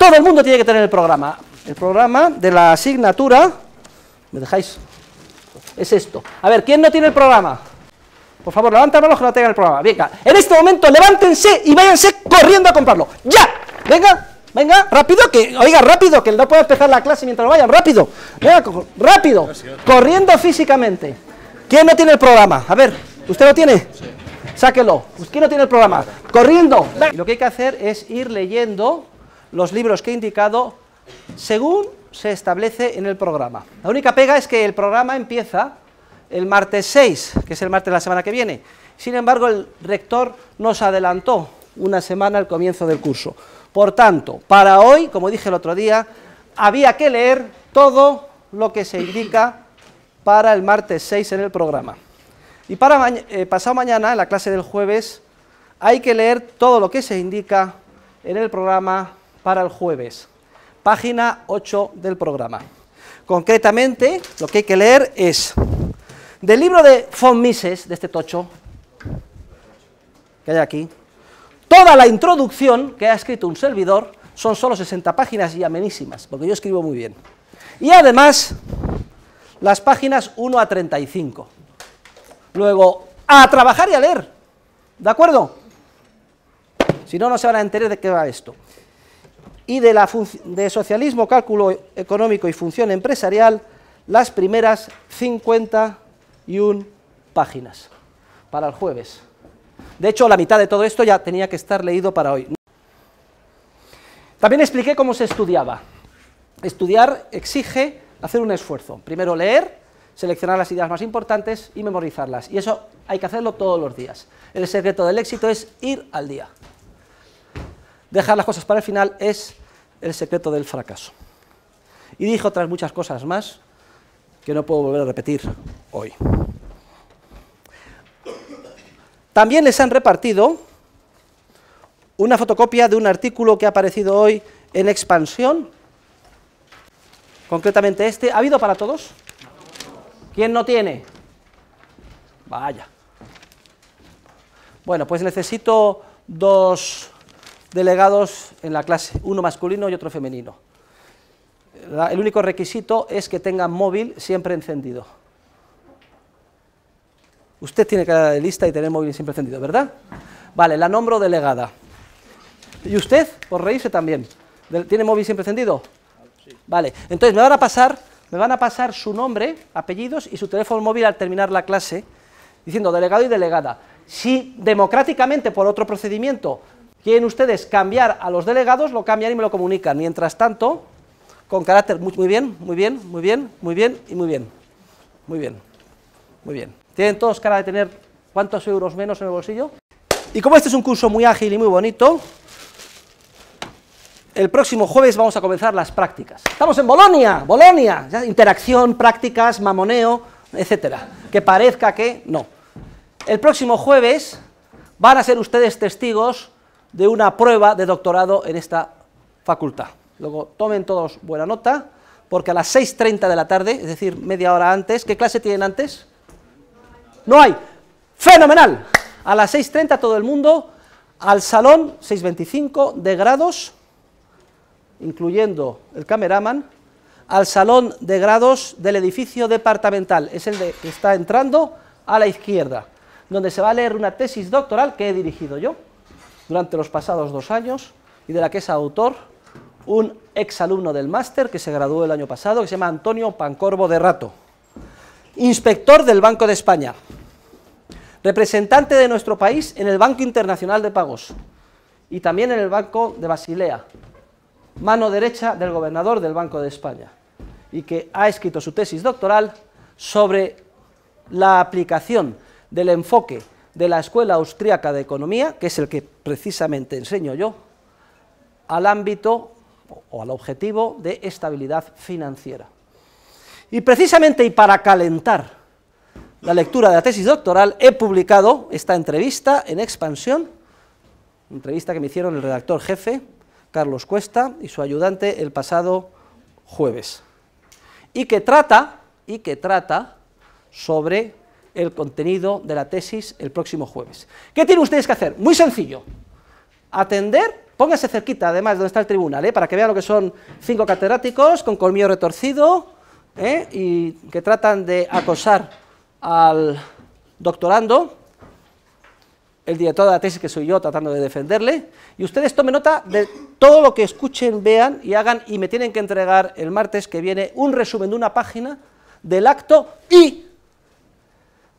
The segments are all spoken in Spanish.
Todo el mundo tiene que tener el programa. El programa de la asignatura, ¿me dejáis? Es esto. A ver, ¿quién no tiene el programa? Por favor, levántame los que no tengan el programa. Venga, en este momento levántense y váyanse corriendo a comprarlo. ¡Ya! Venga, venga, rápido, que, oiga, rápido, que no puede empezar la clase mientras vayan. Rápido, venga, rápido, corriendo físicamente. ¿Quién no tiene el programa? A ver, ¿usted lo tiene? Sáquelo. ¿Quién no tiene el programa? Corriendo. Lo que hay que hacer es ir leyendo los libros que he indicado según se establece en el programa. La única pega es que el programa empieza el martes 6, que es el martes de la semana que viene. Sin embargo, el rector nos adelantó una semana al comienzo del curso. Por tanto, para hoy, como dije el otro día, había que leer todo lo que se indica para el martes 6 en el programa. Y para eh, pasado mañana, en la clase del jueves, hay que leer todo lo que se indica en el programa para el jueves. Página 8 del programa. Concretamente, lo que hay que leer es del libro de von Mises, de este tocho, que hay aquí, toda la introducción que ha escrito un servidor son solo 60 páginas y amenísimas, porque yo escribo muy bien. Y además, las páginas 1 a 35. Luego, a trabajar y a leer. ¿De acuerdo? Si no, no se van a enterar de qué va esto y de, de socialismo, cálculo económico y función empresarial, las primeras 51 páginas para el jueves. De hecho, la mitad de todo esto ya tenía que estar leído para hoy. También expliqué cómo se estudiaba. Estudiar exige hacer un esfuerzo. Primero leer, seleccionar las ideas más importantes y memorizarlas. Y eso hay que hacerlo todos los días. El secreto del éxito es ir al día. Dejar las cosas para el final es el secreto del fracaso. Y dijo otras muchas cosas más que no puedo volver a repetir hoy. También les han repartido una fotocopia de un artículo que ha aparecido hoy en Expansión, concretamente este. ¿Ha habido para todos? ¿Quién no tiene? Vaya. Bueno, pues necesito dos delegados en la clase, uno masculino y otro femenino. el único requisito es que tengan móvil siempre encendido. Usted tiene que dar lista y tener móvil siempre encendido, ¿verdad? Vale, la nombro delegada. ¿Y usted? Por reírse también. ¿Tiene móvil siempre encendido? Vale, entonces me van a pasar, me van a pasar su nombre, apellidos y su teléfono móvil al terminar la clase, diciendo delegado y delegada. Si democráticamente por otro procedimiento Quieren ustedes cambiar a los delegados, lo cambian y me lo comunican. Mientras tanto, con carácter, muy, muy bien, muy bien, muy bien, muy bien y muy bien. Muy bien, muy bien. ¿Tienen todos cara de tener cuántos euros menos en el bolsillo? Y como este es un curso muy ágil y muy bonito, el próximo jueves vamos a comenzar las prácticas. Estamos en Bolonia, Bolonia, interacción, prácticas, mamoneo, etcétera. Que parezca que no. El próximo jueves van a ser ustedes testigos de una prueba de doctorado en esta facultad. Luego tomen todos buena nota, porque a las 6.30 de la tarde, es decir, media hora antes, ¿qué clase tienen antes? No hay. ¡Fenomenal! A las 6.30 todo el mundo al salón 625 de grados, incluyendo el cameraman, al salón de grados del edificio departamental, es el de, que está entrando a la izquierda, donde se va a leer una tesis doctoral que he dirigido yo durante los pasados dos años y de la que es autor un exalumno del máster que se graduó el año pasado, que se llama Antonio Pancorbo de Rato, inspector del Banco de España, representante de nuestro país en el Banco Internacional de Pagos y también en el Banco de Basilea, mano derecha del gobernador del Banco de España, y que ha escrito su tesis doctoral sobre la aplicación del enfoque de la Escuela Austriaca de Economía, que es el que precisamente enseño yo, al ámbito o al objetivo de estabilidad financiera. Y precisamente y para calentar la lectura de la tesis doctoral, he publicado esta entrevista en Expansión, entrevista que me hicieron el redactor jefe, Carlos Cuesta, y su ayudante el pasado jueves, y que trata, y que trata sobre el contenido de la tesis el próximo jueves. ¿Qué tienen ustedes que hacer? Muy sencillo. Atender, pónganse cerquita además donde está el tribunal, ¿eh? para que vean lo que son cinco catedráticos con colmillo retorcido ¿eh? y que tratan de acosar al doctorando, el director de la tesis que soy yo tratando de defenderle, y ustedes tomen nota de todo lo que escuchen, vean y hagan, y me tienen que entregar el martes que viene un resumen de una página del acto y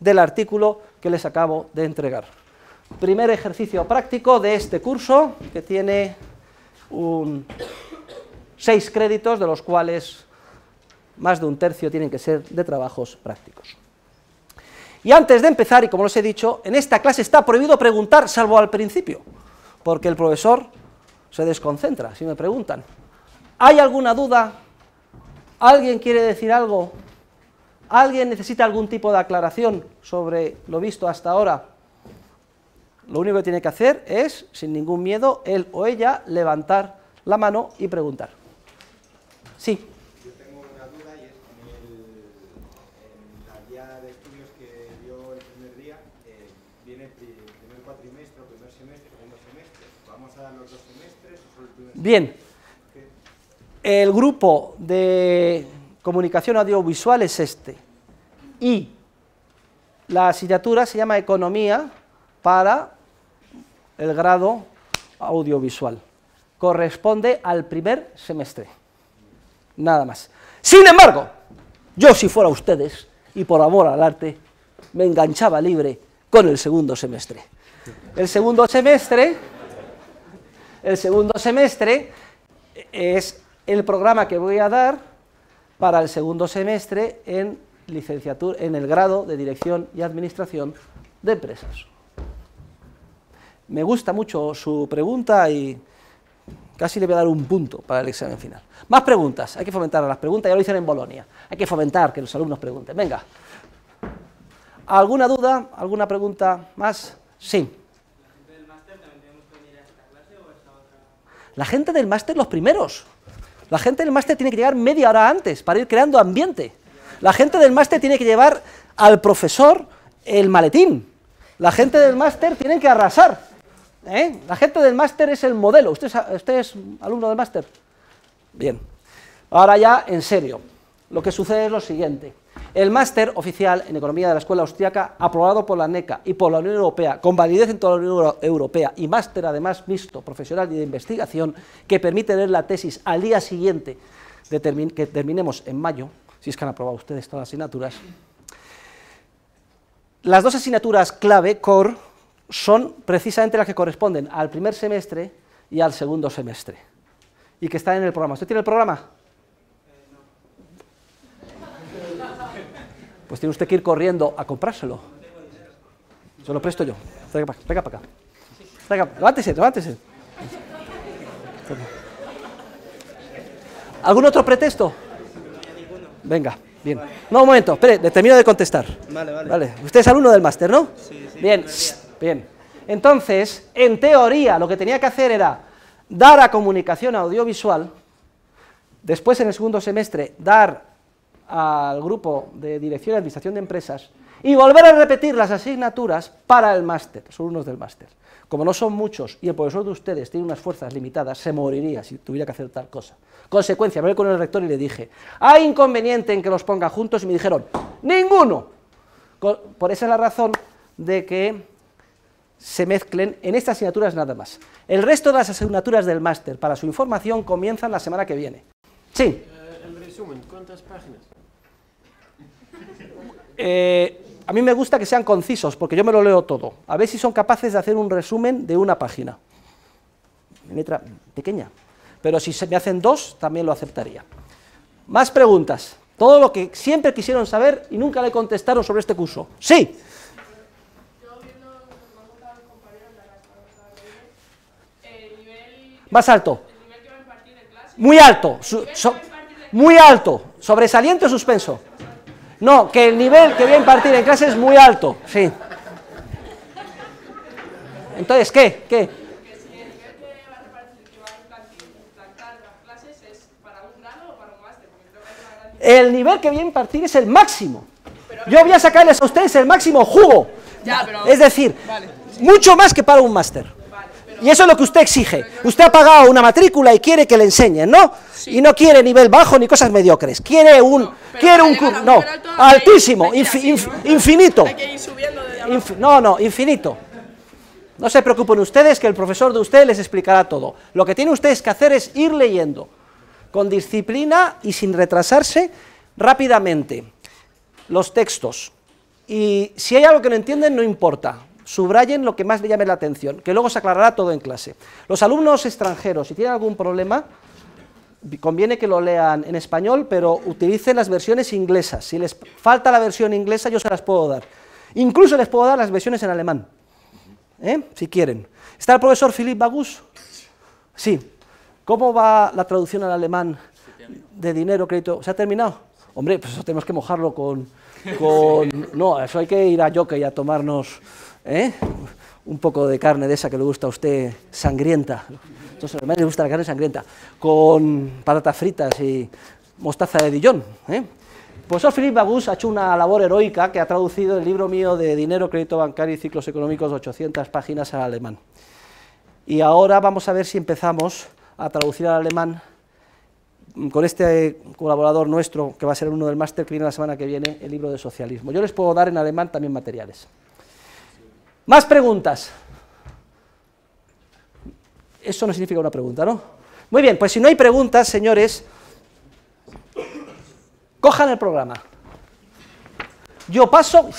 del artículo que les acabo de entregar. Primer ejercicio práctico de este curso, que tiene seis créditos, de los cuales más de un tercio tienen que ser de trabajos prácticos. Y antes de empezar, y como les he dicho, en esta clase está prohibido preguntar, salvo al principio, porque el profesor se desconcentra si me preguntan. ¿Hay alguna duda? ¿Alguien quiere decir algo? ¿Alguien necesita algún tipo de aclaración sobre lo visto hasta ahora? Lo único que tiene que hacer es, sin ningún miedo, él o ella levantar la mano y preguntar. Sí. Yo tengo una duda y es en, el, en la guía de estudios que dio el primer día, eh, viene el primer cuatrimestre, el primer semestre, el segundo semestre. ¿Vamos a dar los dos semestres o solo el primer semestre? Bien. El grupo de comunicación audiovisual es este. Y la asignatura se llama Economía para el grado audiovisual. Corresponde al primer semestre. Nada más. Sin embargo, yo si fuera ustedes, y por amor al arte, me enganchaba libre con el segundo semestre. El segundo semestre, el segundo semestre es el programa que voy a dar para el segundo semestre en licenciatura en el grado de Dirección y Administración de Empresas. Me gusta mucho su pregunta y casi le voy a dar un punto para el examen final. Más preguntas, hay que fomentar las preguntas, ya lo hicieron en Bolonia, hay que fomentar que los alumnos pregunten. Venga, ¿alguna duda, alguna pregunta más? Sí. ¿La gente del máster los primeros? La gente del máster tiene que llegar media hora antes para ir creando ambiente. La gente del máster tiene que llevar al profesor el maletín. La gente del máster tiene que arrasar. ¿eh? La gente del máster es el modelo. usted es alumno del máster? Bien. Ahora ya, en serio. Lo que sucede es lo siguiente. El máster oficial en Economía de la Escuela Austriaca, aprobado por la NECA y por la Unión Europea, con validez en toda la Unión Europea, y máster además mixto, profesional y de investigación, que permite leer la tesis al día siguiente, que terminemos en mayo, si es que han aprobado ustedes todas las asignaturas. Las dos asignaturas clave, core, son precisamente las que corresponden al primer semestre y al segundo semestre, y que están en el programa. ¿Usted tiene el programa? pues tiene usted que ir corriendo a comprárselo. Se lo presto yo. Venga para acá. levántese, levántese. ¿Algún otro pretexto? Venga, bien. No, un momento, espere, le termino de contestar. Vale, vale. vale. Usted es alumno del máster, ¿no? Sí, sí. Bien, bien. Entonces, en teoría, lo que tenía que hacer era dar a comunicación audiovisual, después en el segundo semestre dar al grupo de dirección y administración de empresas y volver a repetir las asignaturas para el máster, son unos del máster. Como no son muchos y el profesor de ustedes tiene unas fuerzas limitadas, se moriría si tuviera que hacer tal cosa. Consecuencia, me hablé con el rector y le dije, ¿hay inconveniente en que los ponga juntos? Y me dijeron, ¡ninguno! Por esa es la razón de que se mezclen en estas asignaturas nada más. El resto de las asignaturas del máster, para su información, comienzan la semana que viene. Sí. Eh, resumen, ¿cuántas páginas? Eh, a mí me gusta que sean concisos, porque yo me lo leo todo. A ver si son capaces de hacer un resumen de una página. Letra pequeña. Pero si se me hacen dos, también lo aceptaría. Más preguntas. Todo lo que siempre quisieron saber y nunca le contestaron sobre este curso. Sí. Más alto. Muy alto. muy alto. Sobresaliente o suspenso. No, que el nivel que voy a impartir en clase es muy alto, sí. Entonces, ¿qué? ¿Qué? El nivel que voy a impartir es el máximo. Yo voy a sacarles a ustedes el máximo jugo. es decir, mucho más que para un máster. y eso es lo que usted exige. Usted ha pagado una matrícula y quiere que le enseñen, ¿no? Y no quiere nivel bajo ni cosas mediocres. Quiere un. quiere un. no, altísimo, infinito. no, no, infinito. No se preocupen ustedes que el profesor de ustedes les explicará todo. Lo que tienen ustedes que hacer es ir leyendo con disciplina y sin retrasarse rápidamente los textos. Y si hay algo que no entienden, no importa. Subrayen lo que más le llame la atención, que luego se aclarará todo en clase. Los alumnos extranjeros, si tienen algún problema, conviene que lo lean en español, pero utilicen las versiones inglesas. Si les falta la versión inglesa, yo se las puedo dar. Incluso les puedo dar las versiones en alemán, ¿eh? si quieren. ¿Está el profesor Philippe Bagus? Sí. ¿Cómo va la traducción al alemán de dinero, crédito? ¿Se ha terminado? Hombre, pues eso tenemos que mojarlo con... No, eso hay que ir a y a tomarnos ¿eh? un poco de carne de esa que le gusta a usted, sangrienta. Entonces a los me gusta la carne sangrienta, con patatas fritas y mostaza de Dijon. ¿eh? Pues Philippe Bagus ha hecho una labor heroica que ha traducido el libro mío de Dinero, Crédito Bancario y Ciclos Económicos de 800 páginas al alemán. Y ahora vamos a ver si empezamos a traducir al alemán con este colaborador nuestro, que va a ser uno del máster que viene la semana que viene, el libro de socialismo. Yo les puedo dar en alemán también materiales. Más preguntas. Eso no significa una pregunta, ¿no? Muy bien, pues si no hay preguntas, señores, cojan el programa. Yo paso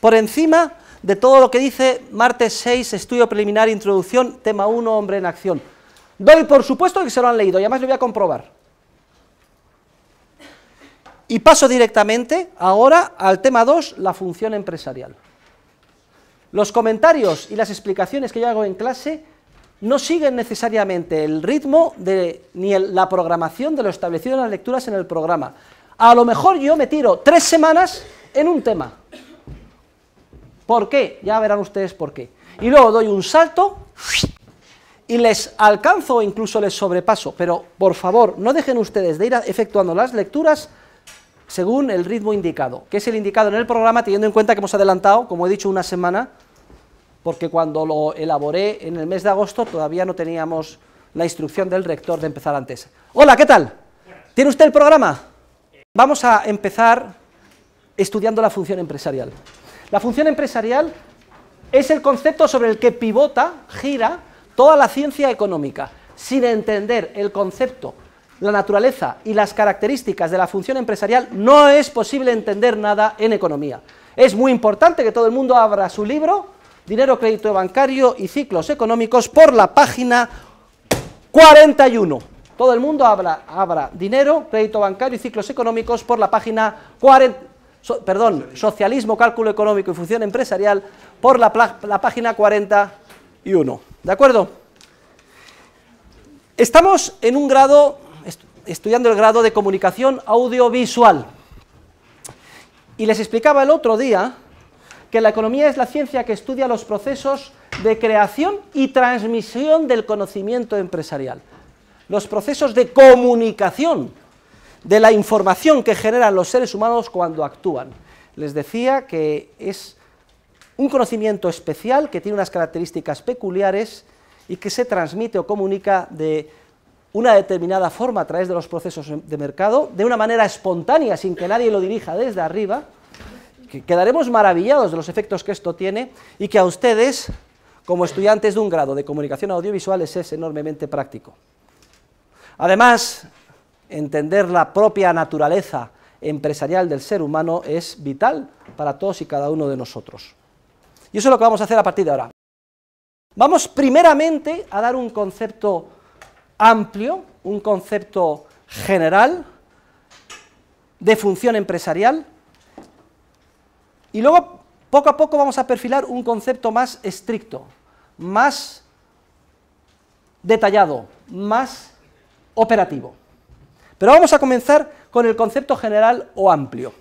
por encima de todo lo que dice martes 6, estudio preliminar, introducción, tema 1, hombre en acción. Doy por supuesto que se lo han leído y además lo voy a comprobar. Y paso directamente ahora al tema 2, la función empresarial. Los comentarios y las explicaciones que yo hago en clase no siguen necesariamente el ritmo de, ni la programación de lo establecido en las lecturas en el programa. A lo mejor yo me tiro tres semanas en un tema. ¿Por qué? Ya verán ustedes por qué. Y luego doy un salto y les alcanzo o incluso les sobrepaso. Pero, por favor, no dejen ustedes de ir efectuando las lecturas según el ritmo indicado, que es el indicado en el programa, teniendo en cuenta que hemos adelantado, como he dicho, una semana porque cuando lo elaboré en el mes de agosto todavía no teníamos la instrucción del rector de empezar antes. Hola, ¿qué tal? ¿Tiene usted el programa? Vamos a empezar estudiando la función empresarial. La función empresarial es el concepto sobre el que pivota, gira, toda la ciencia económica. Sin entender el concepto, la naturaleza y las características de la función empresarial, no es posible entender nada en economía. Es muy importante que todo el mundo abra su libro dinero, crédito bancario y ciclos económicos por la página 41. Todo el mundo habla, habla dinero, crédito bancario y ciclos económicos por la página 40, perdón, socialismo, cálculo económico y función empresarial por la, la página 41. ¿De acuerdo? Estamos en un grado, estudiando el grado de comunicación audiovisual. Y les explicaba el otro día que la economía es la ciencia que estudia los procesos de creación y transmisión del conocimiento empresarial, los procesos de comunicación de la información que generan los seres humanos cuando actúan. Les decía que es un conocimiento especial que tiene unas características peculiares y que se transmite o comunica de una determinada forma a través de los procesos de mercado, de una manera espontánea, sin que nadie lo dirija desde arriba, que quedaremos maravillados de los efectos que esto tiene y que a ustedes, como estudiantes de un grado de comunicación audiovisual, es enormemente práctico. Además, entender la propia naturaleza empresarial del ser humano es vital para todos y cada uno de nosotros. Y eso es lo que vamos a hacer a partir de ahora. Vamos primeramente a dar un concepto amplio, un concepto general de función empresarial, y luego, poco a poco, vamos a perfilar un concepto más estricto, más detallado, más operativo. Pero vamos a comenzar con el concepto general o amplio.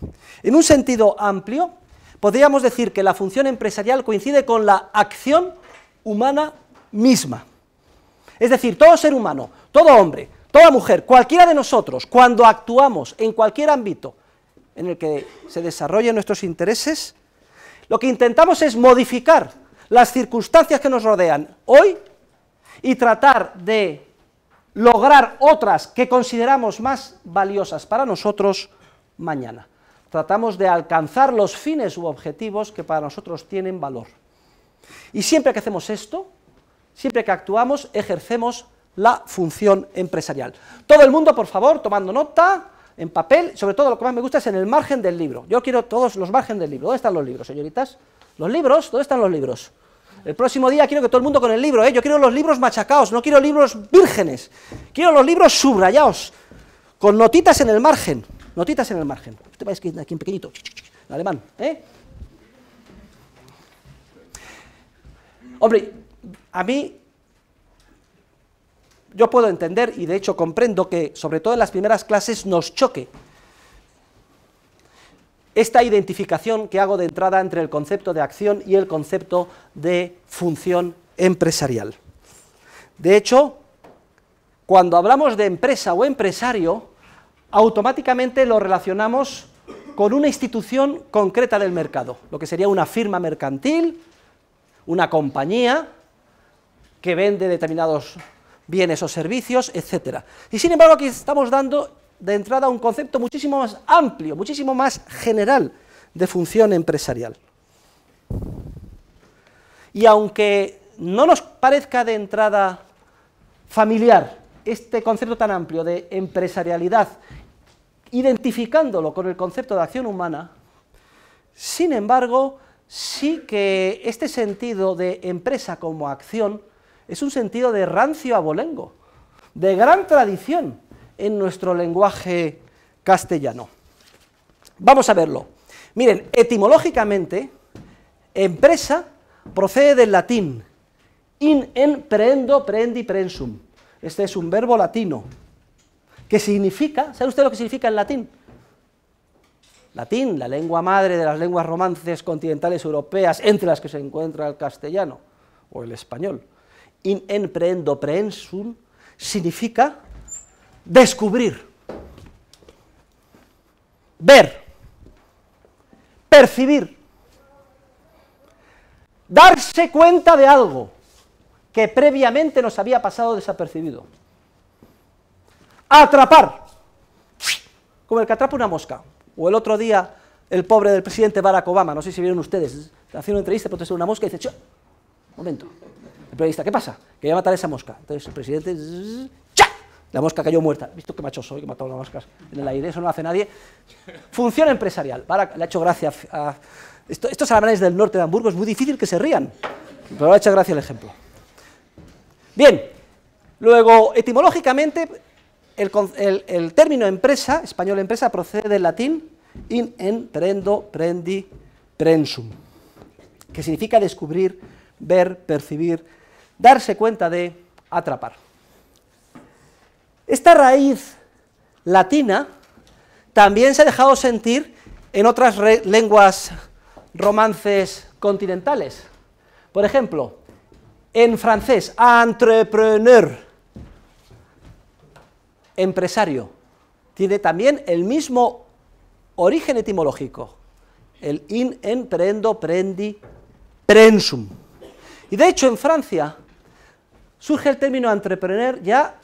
En un sentido amplio, podríamos decir que la función empresarial coincide con la acción humana misma. Es decir, todo ser humano, todo hombre, toda mujer, cualquiera de nosotros, cuando actuamos en cualquier ámbito, en el que se desarrollan nuestros intereses, lo que intentamos es modificar las circunstancias que nos rodean hoy y tratar de lograr otras que consideramos más valiosas para nosotros mañana. Tratamos de alcanzar los fines u objetivos que para nosotros tienen valor. Y siempre que hacemos esto, siempre que actuamos, ejercemos la función empresarial. Todo el mundo, por favor, tomando nota en papel, sobre todo lo que más me gusta es en el margen del libro. Yo quiero todos los margen del libro. ¿Dónde están los libros, señoritas? ¿Los libros? ¿Dónde están los libros? El próximo día quiero que todo el mundo con el libro, ¿eh? Yo quiero los libros machacados, no quiero libros vírgenes. Quiero los libros subrayados, con notitas en el margen. Notitas en el margen. Usted va a aquí en pequeñito, en alemán, ¿eh? Hombre, a mí yo puedo entender y de hecho comprendo que, sobre todo en las primeras clases, nos choque esta identificación que hago de entrada entre el concepto de acción y el concepto de función empresarial. De hecho, cuando hablamos de empresa o empresario, automáticamente lo relacionamos con una institución concreta del mercado, lo que sería una firma mercantil, una compañía que vende determinados bienes o servicios, etc. Y sin embargo aquí estamos dando de entrada un concepto muchísimo más amplio, muchísimo más general de función empresarial. Y aunque no nos parezca de entrada familiar este concepto tan amplio de empresarialidad, identificándolo con el concepto de acción humana, sin embargo, sí que este sentido de empresa como acción es un sentido de rancio abolengo, de gran tradición en nuestro lenguaje castellano. Vamos a verlo. Miren, etimológicamente, empresa procede del latín, in, en, prendo prendi prensum. Este es un verbo latino, que significa, ¿sabe usted lo que significa en latín? Latín, la lengua madre de las lenguas romances continentales europeas, entre las que se encuentra el castellano o el español in en preensum, significa descubrir, ver, percibir, darse cuenta de algo que previamente nos había pasado desapercibido. Atrapar, como el que atrapa una mosca. O el otro día, el pobre del presidente Barack Obama, no sé si vieron ustedes, haciendo una entrevista, protestó una mosca y dice, un momento, el periodista, ¿qué pasa? Que voy a matar esa mosca. Entonces el presidente, ¡cha! la mosca cayó muerta. ¿Visto qué macho soy que he matado las moscas en el aire? Eso no lo hace nadie. Función empresarial. le ha hecho gracia a... estos alemanes del norte de Hamburgo es muy difícil que se rían, pero le ha hecho gracia el ejemplo. Bien, luego, etimológicamente, el, el término empresa, español empresa, procede del latín in, en, prendo, prendi, prensum, que significa descubrir, ver, percibir, darse cuenta de atrapar. Esta raíz latina también se ha dejado sentir en otras lenguas romances continentales. Por ejemplo, en francés, entrepreneur, empresario, tiene también el mismo origen etimológico, el in, emprendo, prendi, prensum. Y de hecho en Francia Surge el término entrepreneur ya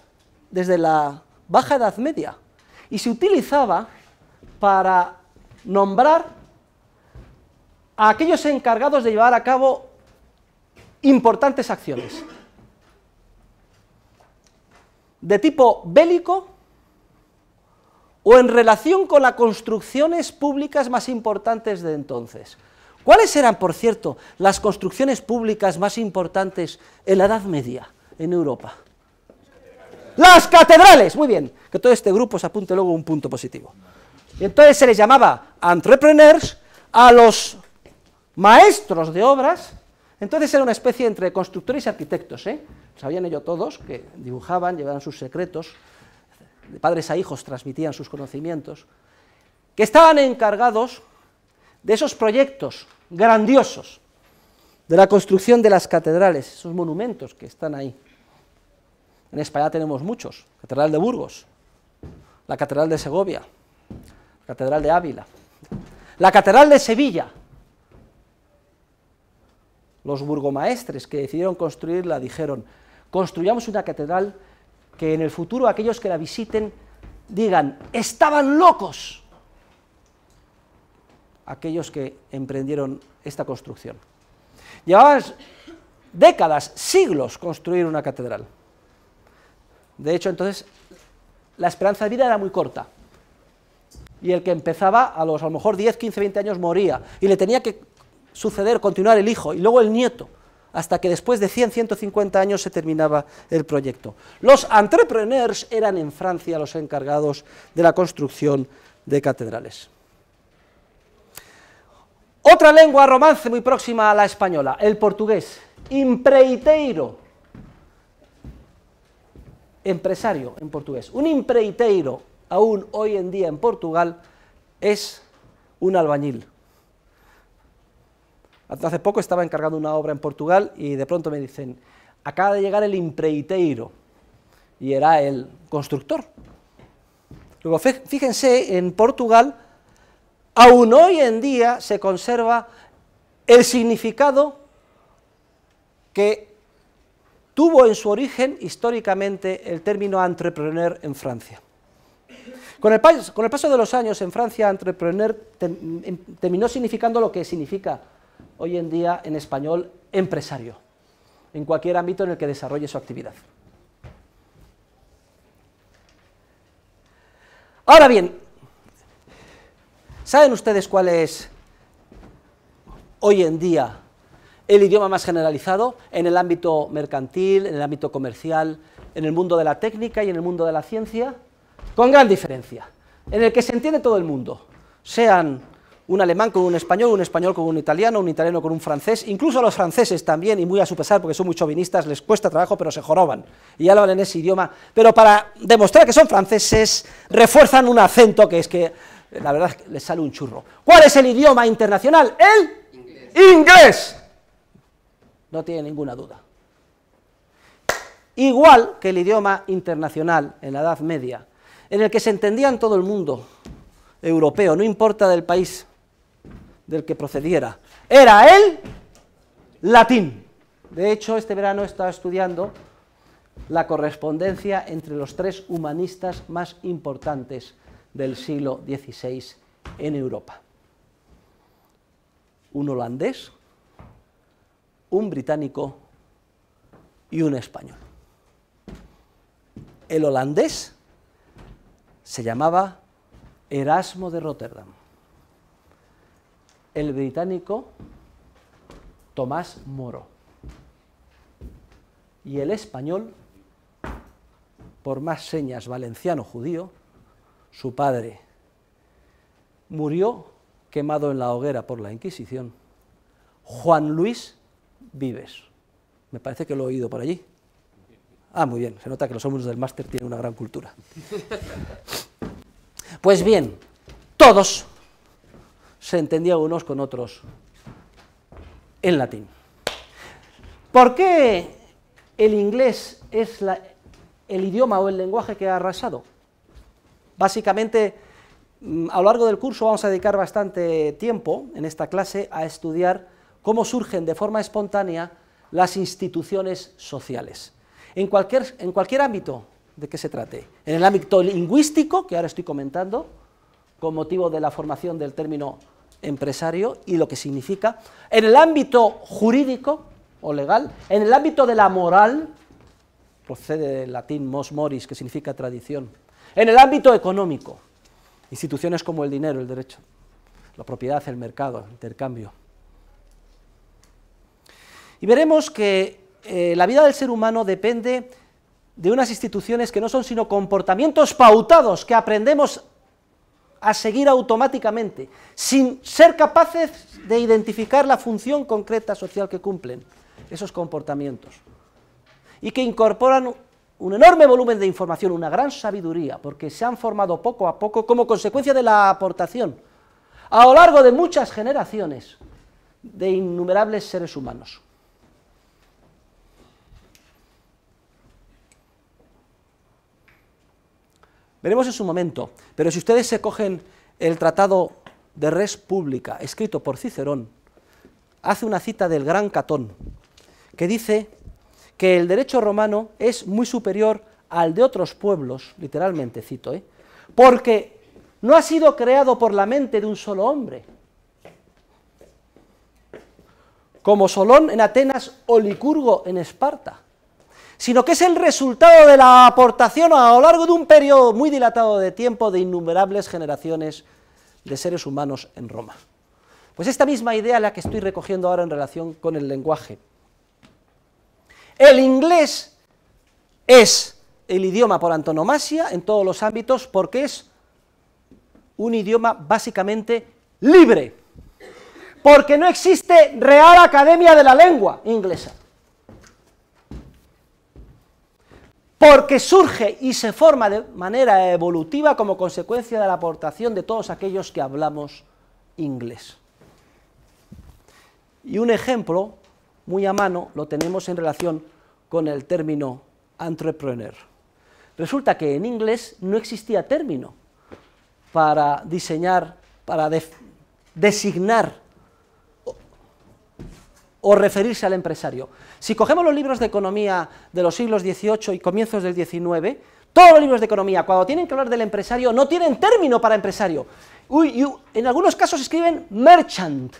desde la Baja Edad Media y se utilizaba para nombrar a aquellos encargados de llevar a cabo importantes acciones de tipo bélico o en relación con las construcciones públicas más importantes de entonces. ¿Cuáles eran, por cierto, las construcciones públicas más importantes en la Edad Media? en Europa? Las catedrales, muy bien, que todo este grupo se apunte luego un punto positivo. entonces se les llamaba entrepreneurs a los maestros de obras, entonces era una especie entre constructores y arquitectos, ¿eh? sabían ellos todos, que dibujaban, llevaban sus secretos, de padres a hijos transmitían sus conocimientos, que estaban encargados de esos proyectos grandiosos de la construcción de las catedrales, esos monumentos que están ahí. En España tenemos muchos, Catedral de Burgos, la Catedral de Segovia, la Catedral de Ávila, la Catedral de Sevilla, los burgomaestres que decidieron construirla dijeron, construyamos una catedral que en el futuro aquellos que la visiten digan, estaban locos aquellos que emprendieron esta construcción. Llevaban décadas, siglos construir una catedral. De hecho, entonces, la esperanza de vida era muy corta. Y el que empezaba a los, a lo mejor, 10, 15, 20 años moría. Y le tenía que suceder, continuar el hijo y luego el nieto. Hasta que después de 100, 150 años se terminaba el proyecto. Los entrepreneurs eran en Francia los encargados de la construcción de catedrales. Otra lengua romance muy próxima a la española, el portugués. Impreiteiro. Empresario en portugués. Un impreiteiro, aún hoy en día en Portugal, es un albañil. Hace poco estaba encargando una obra en Portugal y de pronto me dicen, acaba de llegar el impreiteiro. Y era el constructor. Luego, fíjense, en Portugal aún hoy en día se conserva el significado que tuvo en su origen históricamente el término entrepreneur en Francia. Con el, paso de los años en Francia, entrepreneur em, terminó significando lo que significa hoy en día en español empresario, en cualquier ámbito en el que desarrolle su actividad. Ahora bien, ¿Saben ustedes cuál es hoy en día el idioma más generalizado en el ámbito mercantil, en el ámbito comercial, en el mundo de la técnica y en el mundo de la ciencia? Con gran diferencia, en el que se entiende todo el mundo, sean un alemán con un español, un español con un italiano, un italiano con un francés, incluso a los franceses también, y muy a su pesar, porque son muy chauvinistas, les cuesta trabajo, pero se joroban, y hablan en ese idioma, pero para demostrar que son franceses, refuerzan un acento que es que la verdad es que sale un churro. ¿Cuál es el idioma internacional? El inglés. No tiene ninguna duda. Igual que el idioma internacional en la Edad Media, en el que se entendía en todo el mundo europeo, no importa del país del que procediera, era el latín. De hecho, este verano estado estudiando la correspondencia entre los tres humanistas más importantes del siglo XVI en Europa. Un holandés, un británico y un español. El holandés se llamaba Erasmo de Rotterdam. El británico Tomás Moro. Y el español, por más señas valenciano judío, su padre. Murió quemado en la hoguera por la Inquisición. Juan Luis Vives. Me parece que lo he oído por allí. Ah, muy bien, se nota que los hombres del máster tienen una gran cultura. Pues bien, todos se entendían unos con otros en latín. ¿Por qué el inglés es el idioma o el lenguaje que ha arrasado? Básicamente, mm, a lo largo del curso vamos a dedicar bastante tiempo en esta clase a estudiar cómo surgen de forma espontánea las instituciones sociales. En cualquier, en cualquier ámbito de qué se trate. En el ámbito lingüístico, que ahora estoy comentando, con motivo de la formación del término empresario y lo que significa. En el ámbito jurídico o legal. En el ámbito de la moral, procede del latín mos moris, que significa tradición en el ámbito económico, instituciones como el dinero, el derecho, la propiedad, el mercado, el intercambio. Y veremos que eh, la vida del ser humano depende de unas instituciones que no son sino comportamientos pautados que aprendemos a seguir automáticamente, sin ser capaces de identificar la función concreta social que cumplen esos comportamientos, y que incorporan un enorme volumen de información, una gran sabiduría, porque se han formado poco a poco como consecuencia de la aportación a lo largo de muchas generaciones de innumerables seres humanos. Veremos en su momento, pero si ustedes se cogen el Tratado de Res Pública, escrito por Cicerón, hace una cita del gran Catón, que dice que el derecho romano es muy superior al de otros pueblos, literalmente cito, ¿eh? porque no ha sido creado por la mente de un solo hombre. Como Solón en Atenas o Licurgo en Esparta, sino que es el resultado de la aportación a lo largo de un periodo muy dilatado de tiempo de innumerables generaciones de seres humanos en Roma. Pues esta misma idea la que estoy recogiendo ahora en relación con el lenguaje. El inglés es el idioma por antonomasia en todos los ámbitos porque es un idioma básicamente libre, porque no existe Real Academia de la Lengua Inglesa, porque surge y se forma de manera evolutiva como consecuencia de la aportación de todos aquellos que hablamos inglés. Y un ejemplo muy a mano lo tenemos en relación con el término entrepreneur. Resulta que en inglés no existía término para diseñar, para designar o, referirse al empresario. Si cogemos los libros de economía de los siglos XVIII y comienzos del XIX, todos los libros de economía, cuando tienen que hablar del empresario, no tienen término para empresario. Uy, en algunos casos escriben merchant,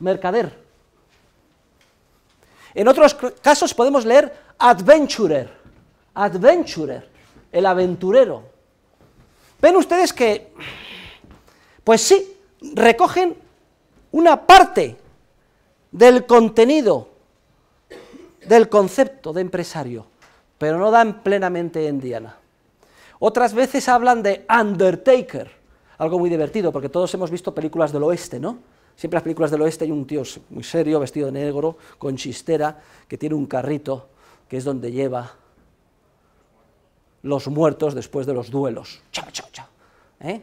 mercader. En otros casos podemos leer adventurer, adventurer, el aventurero. Ven ustedes que, pues sí, recogen una parte del contenido del concepto de empresario, pero no dan plenamente en Diana. Otras veces hablan de undertaker, algo muy divertido, porque todos hemos visto películas del oeste, ¿no? Siempre en las películas del oeste hay un tío muy serio, vestido de negro, con chistera, que tiene un carrito, que es donde lleva los muertos después de los duelos. ¡Chao, ¿Eh?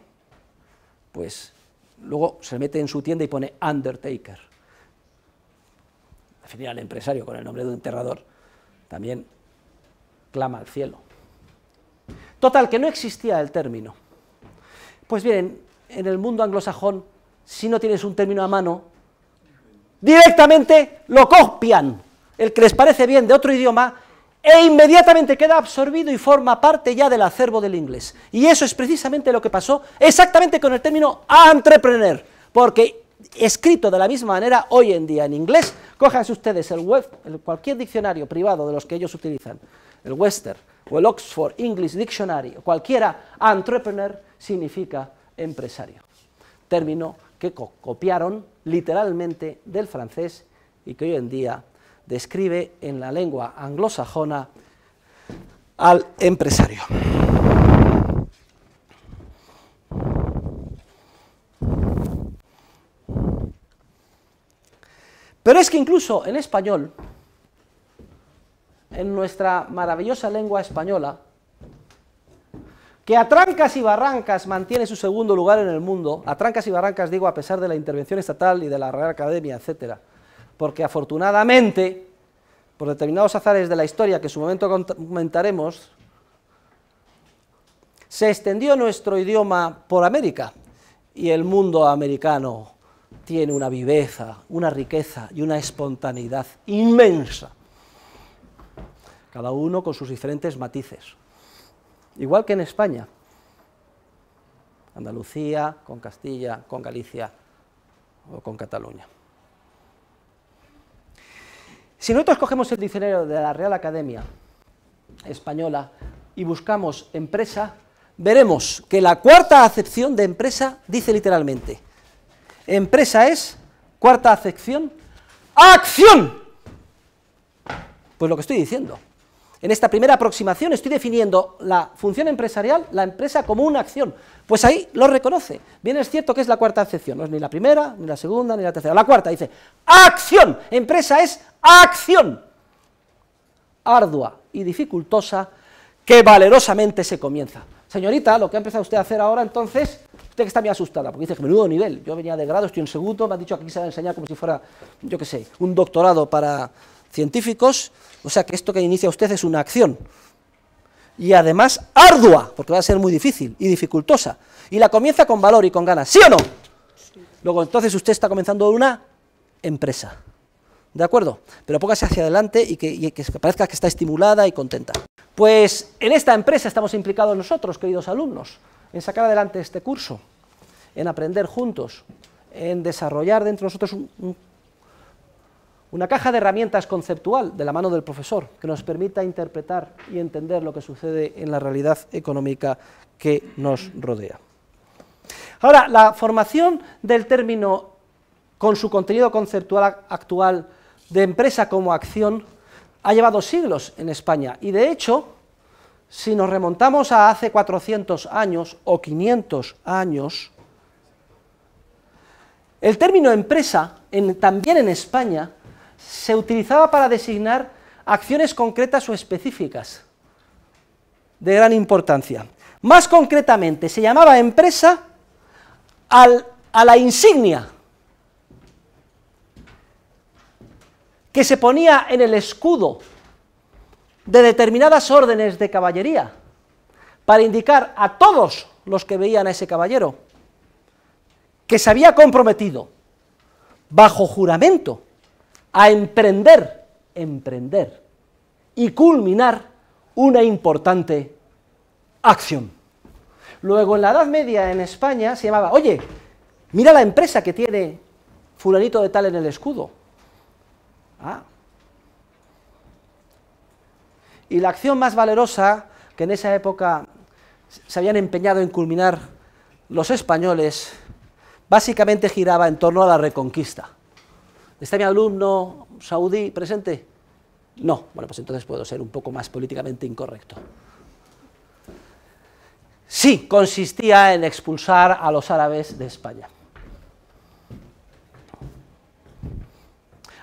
Pues luego se mete en su tienda y pone Undertaker. Definir al empresario con el nombre de un enterrador también clama al cielo. Total, que no existía el término. Pues bien, en el mundo anglosajón si no tienes un término a mano, directamente lo copian, el que les parece bien de otro idioma, e inmediatamente queda absorbido y forma parte ya del acervo del inglés. Y eso es precisamente lo que pasó exactamente con el término entrepreneur, porque escrito de la misma manera hoy en día en inglés, cójanse ustedes el web, cualquier diccionario privado de los que ellos utilizan, el Western o el Oxford English Dictionary, cualquiera, entrepreneur significa empresario. Término que copiaron literalmente del francés y que hoy en día describe en la lengua anglosajona al empresario. Pero es que incluso en español, en nuestra maravillosa lengua española, que a trancas y barrancas mantiene su segundo lugar en el mundo, a trancas y barrancas digo a pesar de la intervención estatal y de la Real Academia, etcétera, porque afortunadamente, por determinados azares de la historia que en su momento comentaremos, se extendió nuestro idioma por América y el mundo americano tiene una viveza, una riqueza y una espontaneidad inmensa, cada uno con sus diferentes matices igual que en España. Andalucía, con Castilla, con Galicia o con Cataluña. Si nosotros cogemos el diccionario de la Real Academia Española y buscamos empresa, veremos que la cuarta acepción de empresa dice literalmente, empresa es, cuarta acepción, acción. Pues lo que estoy diciendo en esta primera aproximación estoy definiendo la función empresarial, la empresa como una acción. Pues ahí lo reconoce. Bien es cierto que es la cuarta excepción, no es ni la primera, ni la segunda, ni la tercera. La cuarta dice, acción, empresa es acción ardua y dificultosa que valerosamente se comienza. Señorita, lo que ha empezado usted a hacer ahora entonces, usted que está muy asustada, porque dice que menudo nivel, yo venía de grado, estoy en segundo, me ha dicho que aquí se va a enseñar como si fuera, yo qué sé, un doctorado para científicos, o sea que esto que inicia usted es una acción. Y además ardua, porque va a ser muy difícil y dificultosa. Y la comienza con valor y con ganas, ¿sí o no? Luego entonces usted está comenzando una empresa. ¿De acuerdo? Pero póngase hacia adelante y que, parezca que está estimulada y contenta. Pues en esta empresa estamos implicados nosotros, queridos alumnos, en sacar adelante este curso, en aprender juntos, en desarrollar dentro de nosotros un una caja de herramientas conceptual de la mano del profesor que nos permita interpretar y entender lo que sucede en la realidad económica que nos rodea. Ahora, la formación del término con su contenido conceptual actual de empresa como acción ha llevado siglos en España y de hecho, si nos remontamos a hace 400 años o 500 años, el término empresa también en España se utilizaba para designar acciones concretas o específicas de gran importancia. Más concretamente, se llamaba empresa a la insignia que se ponía en el escudo de determinadas órdenes de caballería para indicar a todos los que veían a ese caballero que se había comprometido bajo juramento a emprender, emprender y culminar una importante acción. Luego en la Edad Media en España se llamaba, oye, mira la empresa que tiene fulanito de tal en el escudo. Ah. Y la acción más valerosa que en esa época se habían empeñado en culminar los españoles, básicamente giraba en torno a la reconquista. ¿Está mi alumno saudí presente? No. Bueno, pues entonces puedo ser un poco más políticamente incorrecto. Sí, consistía en expulsar a los árabes de España.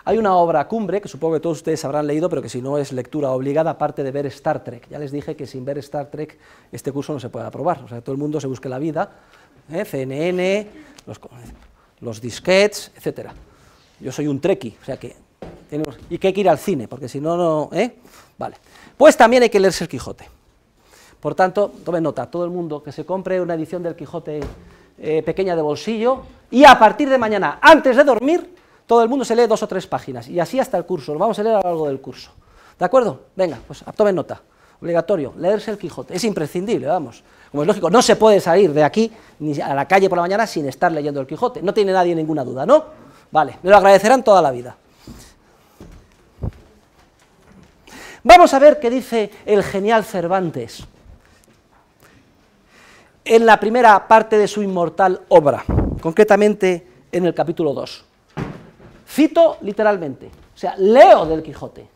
Hay una obra cumbre que supongo que todos ustedes habrán leído, pero que si no es lectura obligada, aparte de ver Star Trek. Ya les dije que sin ver Star Trek este curso no se puede aprobar. O sea, todo el mundo se busque la vida, ¿eh? CNN, los, los disquets, etcétera. Yo soy un trequi, o sea que tenemos... Y que hay que ir al cine, porque si no, no... ¿eh? Vale. Pues también hay que leerse el Quijote. Por tanto, tomen nota, todo el mundo que se compre una edición del Quijote eh, pequeña de bolsillo y a partir de mañana, antes de dormir, todo el mundo se lee dos o tres páginas y así hasta el curso, lo vamos a leer a lo largo del curso. ¿De acuerdo? Venga, pues tomen nota. Obligatorio, leerse el Quijote. Es imprescindible, vamos. Como es lógico, no se puede salir de aquí ni a la calle por la mañana sin estar leyendo el Quijote. No tiene nadie ninguna duda, ¿no? Vale, me lo agradecerán toda la vida. Vamos a ver qué dice el genial Cervantes en la primera parte de su inmortal obra, concretamente en el capítulo 2. Cito literalmente, o sea, leo del Quijote.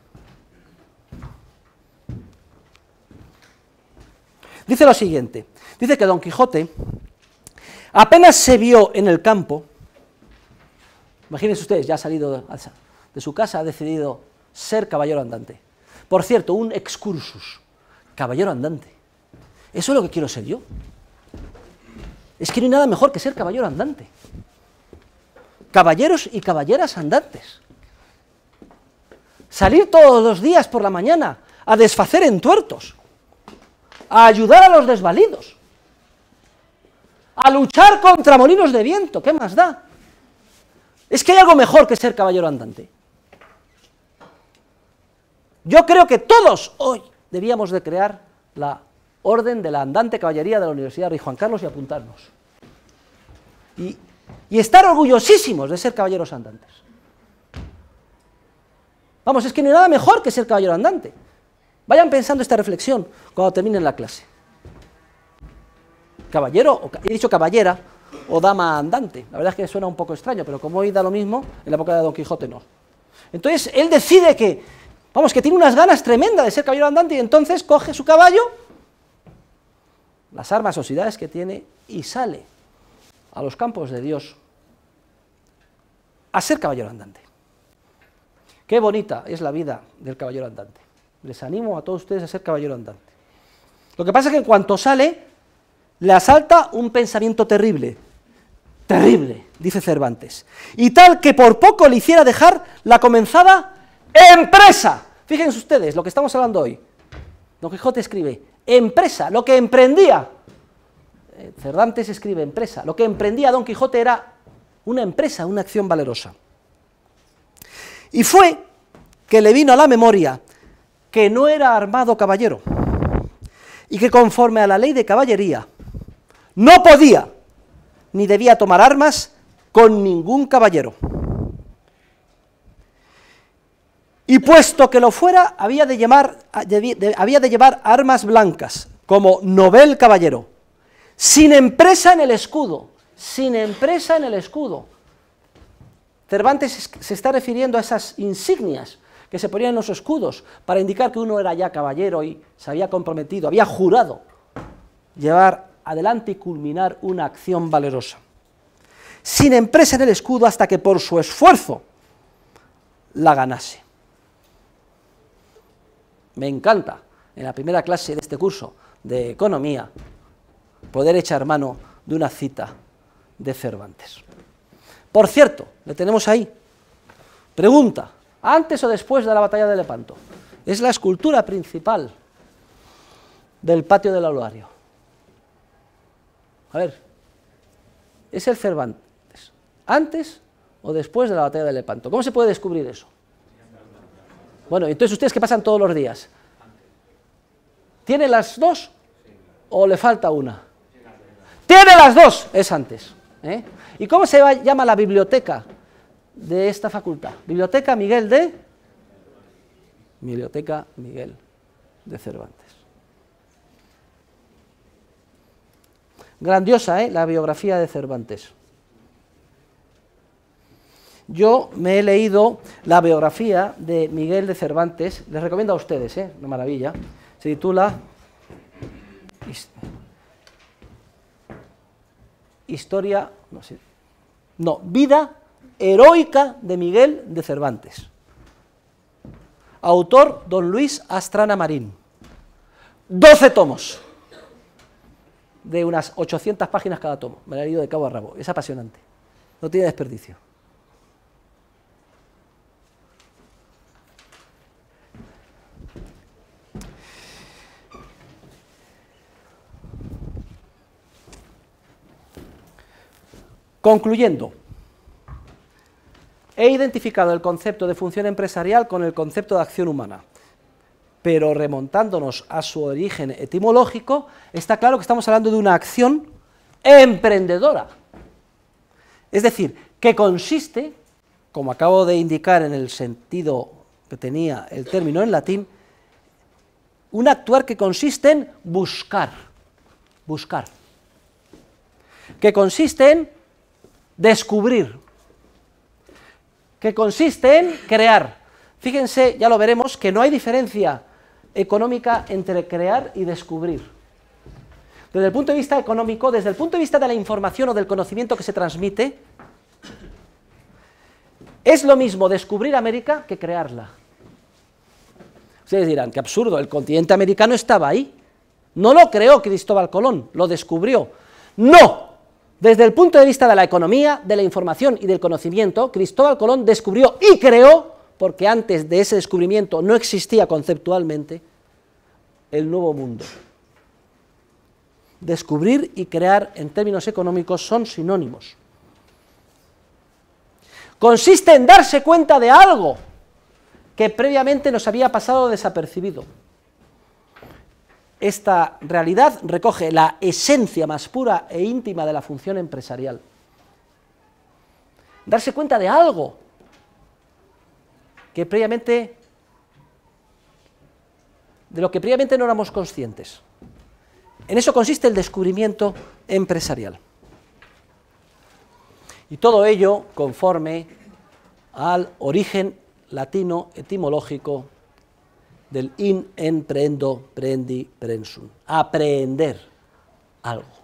Dice lo siguiente, dice que Don Quijote apenas se vio en el campo, Imagínense ustedes, ya ha salido de su casa, ha decidido ser caballero andante. Por cierto, un excursus, caballero andante. Eso es lo que quiero ser yo. Es que no hay nada mejor que ser caballero andante. Caballeros y caballeras andantes. Salir todos los días por la mañana a desfacer entuertos, a ayudar a los desvalidos, a luchar contra molinos de viento, ¿qué más da? Es que hay algo mejor que ser caballero andante. Yo creo que todos hoy debíamos de crear la orden de la andante caballería de la Universidad de Rey Juan Carlos y apuntarnos. Y, estar orgullosísimos de ser caballeros andantes. Vamos, es que no hay nada mejor que ser caballero andante. Vayan pensando esta reflexión cuando terminen la clase. Caballero, he dicho caballera, o dama andante. La verdad es que suena un poco extraño, pero como hoy da lo mismo, en la época de Don Quijote no. Entonces él decide que, vamos, que tiene unas ganas tremendas de ser caballero andante y entonces coge su caballo, las armas ciudades que tiene y sale a los campos de Dios a ser caballero andante. Qué bonita es la vida del caballero andante. Les animo a todos ustedes a ser caballero andante. Lo que pasa es que en cuanto sale, le asalta un pensamiento terrible terrible, dice Cervantes, y tal que por poco le hiciera dejar la comenzada empresa. Fíjense ustedes lo que estamos hablando hoy. Don Quijote escribe, empresa, lo que emprendía. Eh, Cervantes escribe empresa. Lo que emprendía Don Quijote era una empresa, una acción valerosa. Y fue que le vino a la memoria que no era armado caballero y que conforme a la ley de caballería no podía ni debía tomar armas con ningún caballero. Y puesto que lo fuera, había de, llevar armas blancas, como novel caballero, sin empresa en el escudo, sin empresa en el escudo. Cervantes se está refiriendo a esas insignias que se ponían en los escudos para indicar que uno era ya caballero y se había comprometido, había jurado llevar adelante y culminar una acción valerosa. Sin empresa en el escudo hasta que por su esfuerzo la ganase. Me encanta en la primera clase de este curso de economía poder echar mano de una cita de Cervantes. Por cierto, le tenemos ahí. Pregunta, antes o después de la batalla de Lepanto, es la escultura principal del patio del aluario. A ver, es el Cervantes, antes o después de la batalla de Lepanto. ¿Cómo se puede descubrir eso? Bueno, entonces ustedes que pasan todos los días, ¿tiene las dos o le falta una? Tiene las dos, es antes. ¿eh? ¿Y cómo se llama la biblioteca de esta facultad? Biblioteca Miguel de... Biblioteca Miguel de Cervantes. Grandiosa, ¿eh? La biografía de Cervantes. Yo me he leído la biografía de Miguel de Cervantes, les recomiendo a ustedes, ¿eh? Una maravilla. Se titula Historia, no sé, no, Vida heroica de Miguel de Cervantes. Autor don Luis Astrana Marín. 12 tomos de unas 800 páginas cada tomo. Me la he leído de cabo a rabo. Es apasionante. No tiene desperdicio. Concluyendo, he identificado el concepto de función empresarial con el concepto de acción humana pero remontándonos a su origen etimológico, está claro que estamos hablando de una acción emprendedora. Es decir, que consiste, como acabo de indicar en el sentido que tenía el término en latín, un actuar que consiste en buscar, buscar, que consiste en descubrir, que consiste en crear. Fíjense, ya lo veremos, que no hay diferencia económica entre crear y descubrir. Desde el punto de vista económico, desde el punto de vista de la información o del conocimiento que se transmite, es lo mismo descubrir América que crearla. Ustedes dirán, qué absurdo, el continente americano estaba ahí. No lo creó Cristóbal Colón, lo descubrió. No, desde el punto de vista de la economía, de la información y del conocimiento, Cristóbal Colón descubrió y creó porque antes de ese descubrimiento no existía conceptualmente el nuevo mundo. Descubrir y crear en términos económicos son sinónimos. Consiste en darse cuenta de algo que previamente nos había pasado desapercibido. Esta realidad recoge la esencia más pura e íntima de la función empresarial. Darse cuenta de algo que previamente de lo que previamente no éramos conscientes. En eso consiste el descubrimiento empresarial. Y todo ello conforme al origen latino etimológico del in, emprendo prendi, prensum. Aprender algo.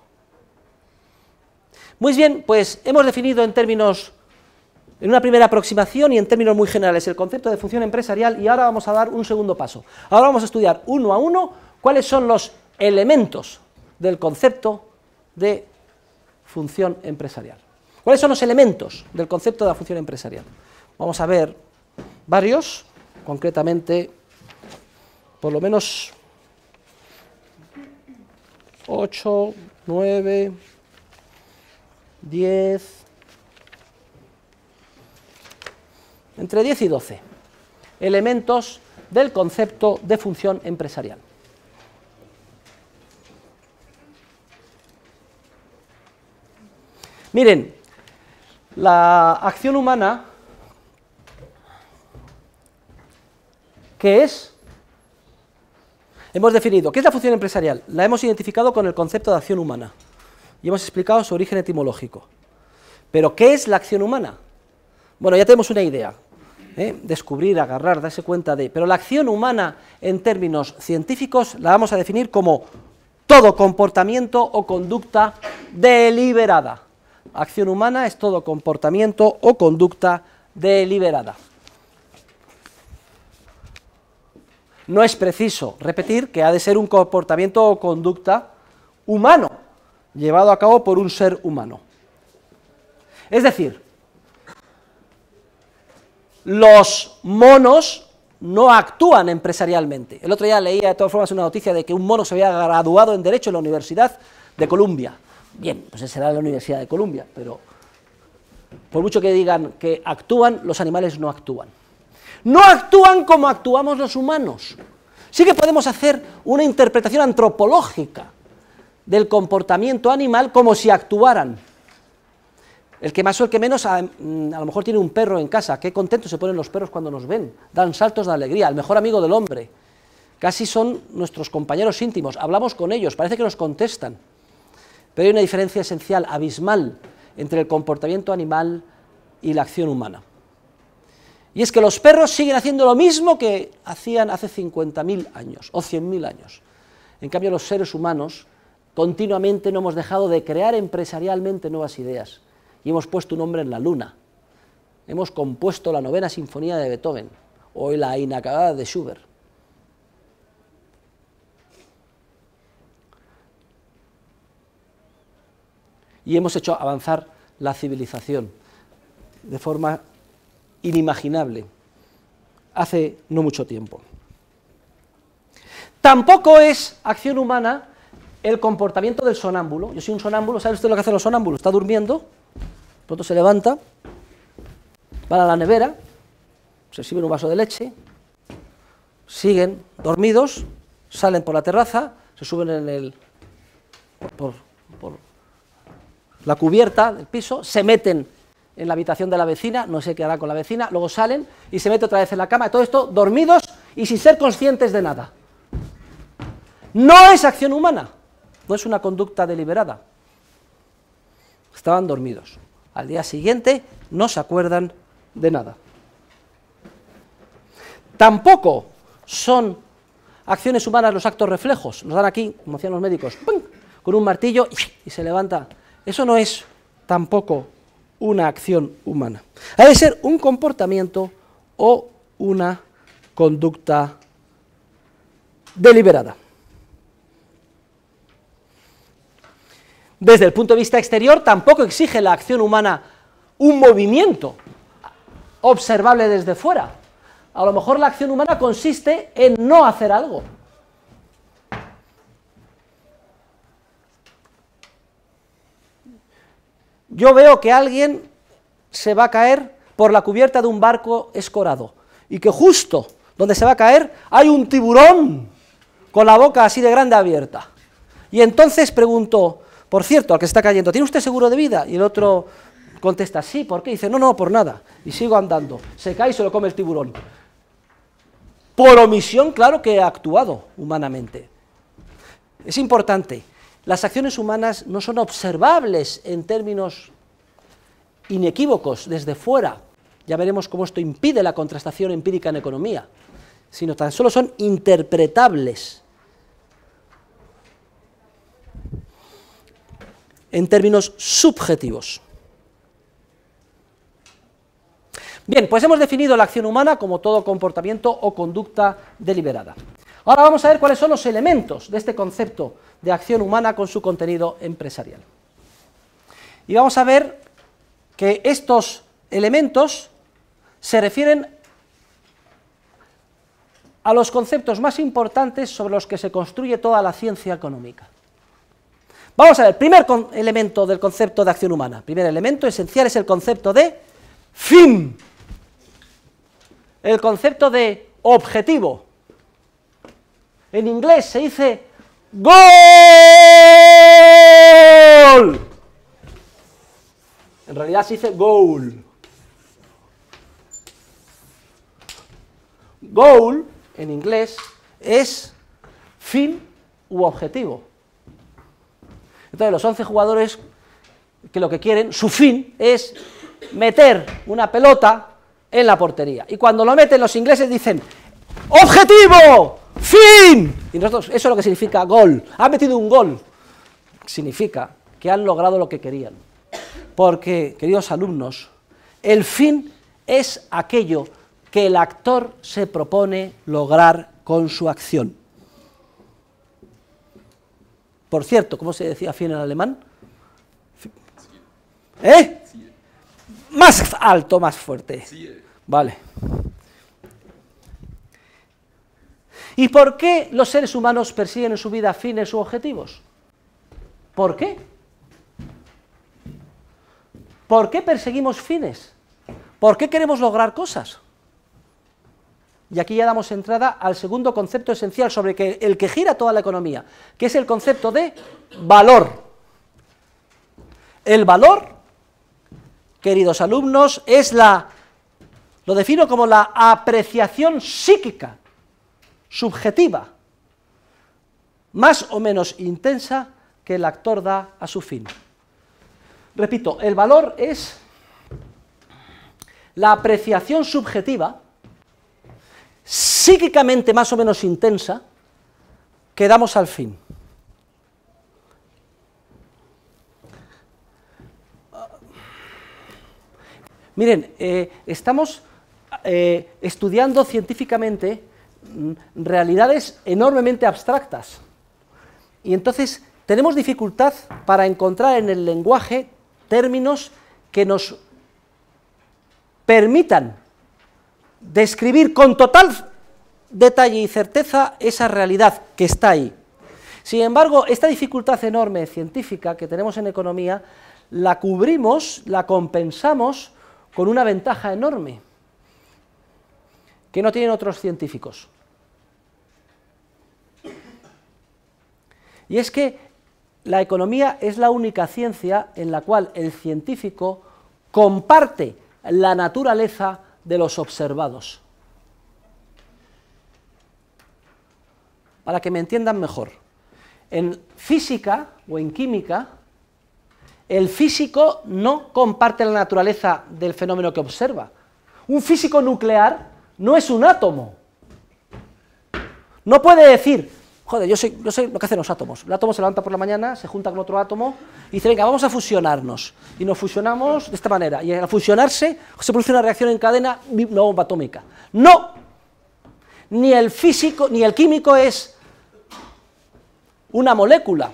Muy bien, pues hemos definido en términos en una primera aproximación y en términos muy generales el concepto de función empresarial y ahora vamos a dar un segundo paso. Ahora vamos a estudiar uno a uno cuáles son los elementos del concepto de función empresarial. ¿Cuáles son los elementos del concepto de la función empresarial? Vamos a ver varios, concretamente por lo menos 8, 9, 10, entre 10 y 12 elementos del concepto de función empresarial. Miren, la acción humana, ¿qué es? Hemos definido, ¿qué es la función empresarial? La hemos identificado con el concepto de acción humana y hemos explicado su origen etimológico. Pero, ¿qué es la acción humana? Bueno, ya tenemos una idea. ¿eh? descubrir, agarrar, darse cuenta de... Pero la acción humana en términos científicos la vamos a definir como todo comportamiento o conducta deliberada. Acción humana es todo comportamiento o conducta deliberada. No es preciso repetir que ha de ser un comportamiento o conducta humano, llevado a cabo por un ser humano. Es decir, los monos no actúan empresarialmente. El otro día leía de todas formas una noticia de que un mono se había graduado en Derecho en la Universidad de Columbia. Bien, pues será era la Universidad de Columbia, pero por mucho que digan que actúan, los animales no actúan. No actúan como actuamos los humanos. Sí que podemos hacer una interpretación antropológica del comportamiento animal como si actuaran, el que más o el que menos mm, a, lo mejor tiene un perro en casa. Qué contentos se ponen los perros cuando nos ven. Dan saltos de alegría. El mejor amigo del hombre. Casi son nuestros compañeros íntimos. Hablamos con ellos. Parece que nos contestan. Pero hay una diferencia esencial, abismal, entre el comportamiento animal y la acción humana. Y es que los perros siguen haciendo lo mismo que hacían hace 50.000 años o 100.000 años. En cambio, los seres humanos continuamente no hemos dejado de crear empresarialmente nuevas ideas y hemos puesto un hombre en la luna. Hemos compuesto la novena sinfonía de Beethoven o la inacabada de Schubert. Y hemos hecho avanzar la civilización de forma inimaginable hace no mucho tiempo. Tampoco es acción humana el comportamiento del sonámbulo. Yo soy un sonámbulo, ¿sabe usted lo que hacen los sonámbulos? Está durmiendo, Pronto se levanta, van a la nevera, se sirven un vaso de leche, siguen dormidos, salen por la terraza, se suben en el, por, la cubierta del piso, se meten en la habitación de la vecina, no sé qué hará con la vecina, luego salen y se mete otra vez en la cama, todo esto dormidos y sin ser conscientes de nada. No es acción humana, no es una conducta deliberada. Estaban dormidos. Al día siguiente no se acuerdan de nada. Tampoco son acciones humanas los actos reflejos. Nos dan aquí, como hacían los médicos, con un martillo y se levanta. Eso no es tampoco una acción humana. Ha de ser un comportamiento o una conducta deliberada. desde el punto de vista exterior, tampoco exige la acción humana un movimiento observable desde fuera. A lo mejor la acción humana consiste en no hacer algo. Yo veo que alguien se va a caer por la cubierta de un barco escorado y que justo donde se va a caer hay un tiburón con la boca así de grande abierta. Y entonces pregunto, por cierto, al que está cayendo, ¿tiene usted seguro de vida? Y el otro contesta, sí, ¿por qué? dice, no, no, por nada. Y sigo andando. Se cae y se lo come el tiburón. Por omisión, claro que ha actuado humanamente. Es importante. Las acciones humanas no son observables en términos inequívocos desde fuera. Ya veremos cómo esto impide la contrastación empírica en economía, sino tan solo son interpretables en términos subjetivos. Bien, pues hemos definido la acción humana como todo comportamiento o conducta deliberada. Ahora vamos a ver cuáles son los elementos de este concepto de acción humana con su contenido empresarial. Y vamos a ver que estos elementos se refieren a los conceptos más importantes sobre los que se construye toda la ciencia económica. Vamos a ver, primer elemento del concepto de acción humana, primer elemento esencial es el concepto de fin, el concepto de objetivo. En inglés se dice goal. En realidad se dice goal. Goal en inglés es fin u objetivo. Entonces, los 11 jugadores que lo que quieren, su fin es meter una pelota en la portería. Y cuando lo meten, los ingleses dicen, objetivo, fin. Y nosotros, eso es lo que significa gol. Han metido un gol. Significa que han logrado lo que querían. Porque, queridos alumnos, el fin es aquello que el actor se propone lograr con su acción. Por cierto, ¿cómo se decía fin en alemán? ¿Eh? Más alto, más fuerte. Vale. ¿Y por qué los seres humanos persiguen en su vida fines u objetivos? ¿Por qué? ¿Por qué perseguimos fines? ¿Por qué queremos lograr cosas? Y aquí ya damos entrada al segundo concepto esencial sobre el que gira toda la economía, que es el concepto de valor. El valor, queridos alumnos, es la, lo defino como la apreciación psíquica, subjetiva, más o menos intensa que el actor da a su fin. Repito, el valor es la apreciación subjetiva, psíquicamente más o menos intensa, quedamos al fin. Miren, eh, estamos eh, estudiando científicamente mm, realidades enormemente abstractas. Y entonces tenemos dificultad para encontrar en el lenguaje términos que nos permitan describir con total detalle y certeza esa realidad que está ahí. Sin embargo, esta dificultad enorme científica que tenemos en economía la cubrimos, la compensamos con una ventaja enorme que no tienen otros científicos. Y es que la economía es la única ciencia en la cual el científico comparte la naturaleza de los observados. Para que me entiendan mejor, en física o en química, el físico no comparte la naturaleza del fenómeno que observa. Un físico nuclear no es un átomo. No puede decir, joder, yo sé yo lo que hacen los átomos. El átomo se levanta por la mañana, se junta con otro átomo y dice, venga, vamos a fusionarnos. Y nos fusionamos de esta manera. Y al fusionarse se produce una reacción en cadena, una bomba atómica. No, ni el físico, ni el químico es una molécula,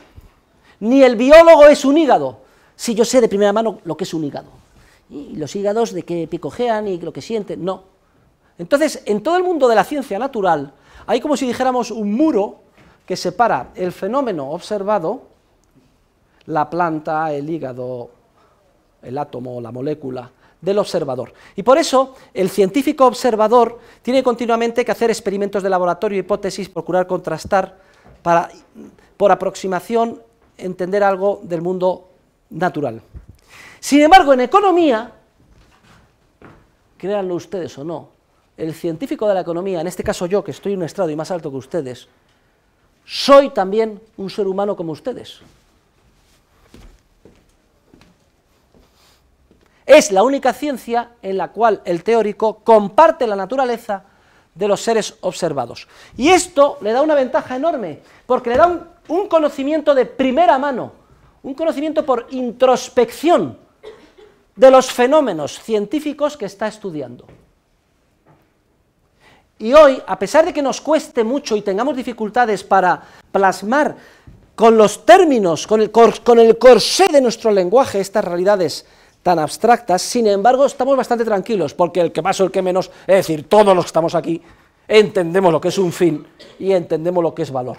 ni el biólogo es un hígado. Si yo sé de primera mano lo que es un hígado. Y los hígados de qué picojean y lo que sienten, no. Entonces, en todo el mundo de la ciencia natural, hay como si dijéramos un muro que separa el fenómeno observado, la planta, el hígado, el átomo, la molécula, del observador. Y por eso el científico observador tiene continuamente que hacer experimentos de laboratorio, hipótesis, procurar contrastar para, por aproximación, entender algo del mundo natural. Sin embargo, en economía, créanlo ustedes o no, el científico de la economía, en este caso yo, que estoy en un estrado y más alto que ustedes, soy también un ser humano como ustedes. Es la única ciencia en la cual el teórico comparte la naturaleza de los seres observados. Y esto le da una ventaja enorme, porque le da un, conocimiento de primera mano, un conocimiento por introspección de los fenómenos científicos que está estudiando. Y hoy, a pesar de que nos cueste mucho y tengamos dificultades para plasmar con los términos, con el, corsé de nuestro lenguaje estas realidades tan abstractas, sin embargo estamos bastante tranquilos, porque el que más o el que menos, es decir, todos los que estamos aquí, entendemos lo que es un fin y entendemos lo que es valor.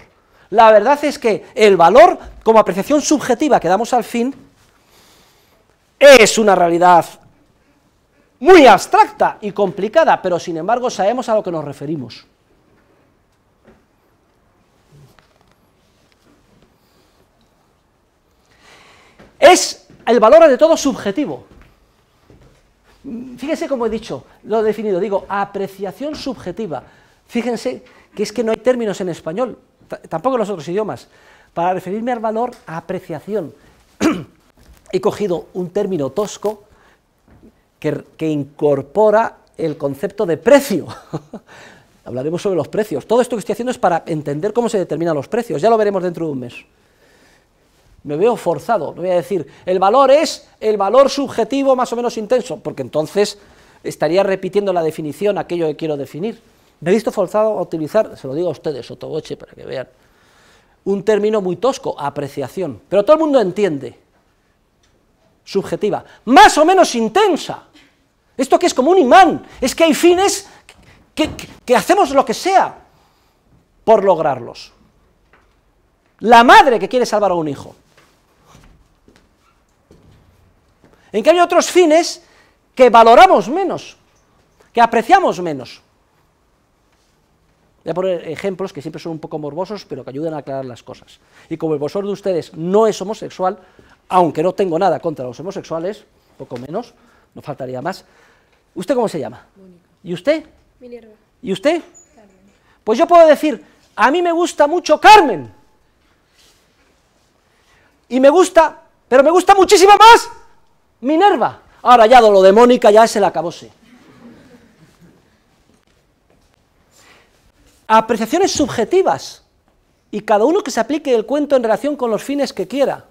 La verdad es que el valor, como apreciación subjetiva que damos al fin, es una realidad muy abstracta y complicada, pero sin embargo sabemos a lo que nos referimos. Es el valor de todo subjetivo. Fíjense como he dicho, lo he definido, digo, apreciación subjetiva. Fíjense que es que no hay términos en español, tampoco en los otros idiomas. Para referirme al valor, apreciación. He cogido un término tosco que, incorpora el concepto de precio. Hablaremos sobre los precios. Todo esto que estoy haciendo es para entender cómo se determinan los precios. Ya lo veremos dentro de un mes. Me veo forzado, Me voy a decir, el valor es el valor subjetivo más o menos intenso, porque entonces estaría repitiendo la definición, aquello que quiero definir. Me he visto forzado a utilizar, se lo digo a ustedes, Sotoboche, para que vean, un término muy tosco, apreciación. Pero todo el mundo entiende. Subjetiva. Más o menos intensa. Esto que es como un imán, es que hay fines que, hacemos lo que sea por lograrlos. La madre que quiere salvar a un hijo. En cambio, hay otros fines que valoramos menos, que apreciamos menos. Voy a poner ejemplos que siempre son un poco morbosos, pero que ayudan a aclarar las cosas. Y como el vosor de ustedes no es homosexual, aunque no tengo nada contra los homosexuales, poco menos, no faltaría más, ¿Usted cómo se llama? Mónica. ¿Y usted? Minerva. ¿Y usted? Carmen. Pues yo puedo decir, a mí me gusta mucho Carmen. Y me gusta, pero me gusta muchísimo más Minerva. Ahora ya lo de Mónica ya se acabó sí. Apreciaciones subjetivas. Y cada uno que se aplique el cuento en relación con los fines que quiera.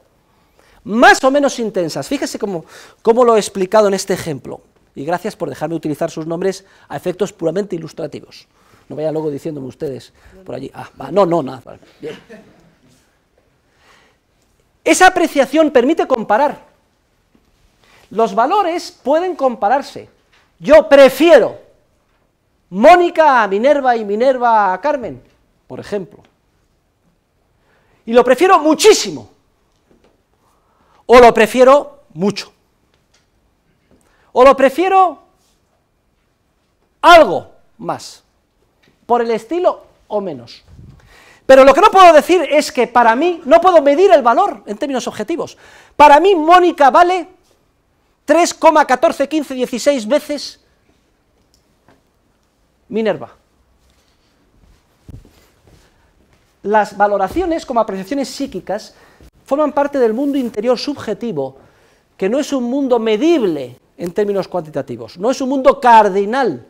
Más o menos intensas. Fíjese cómo, cómo lo he explicado en este ejemplo y gracias por dejarme utilizar sus nombres a efectos puramente ilustrativos. No vaya luego diciéndome ustedes por allí. Ah, no, no, nada. Esa apreciación permite comparar. Los valores pueden compararse. Yo prefiero Mónica a Minerva y Minerva a Carmen, por ejemplo. Y lo prefiero muchísimo. O lo prefiero mucho o lo prefiero algo más, por el estilo o menos. Pero lo que no puedo decir es que para mí, no puedo medir el valor en términos objetivos, para mí Mónica vale 3,141516 veces Minerva. Las valoraciones como apreciaciones psíquicas forman parte del mundo interior subjetivo, que no es un mundo medible en términos cuantitativos. No es un mundo cardinal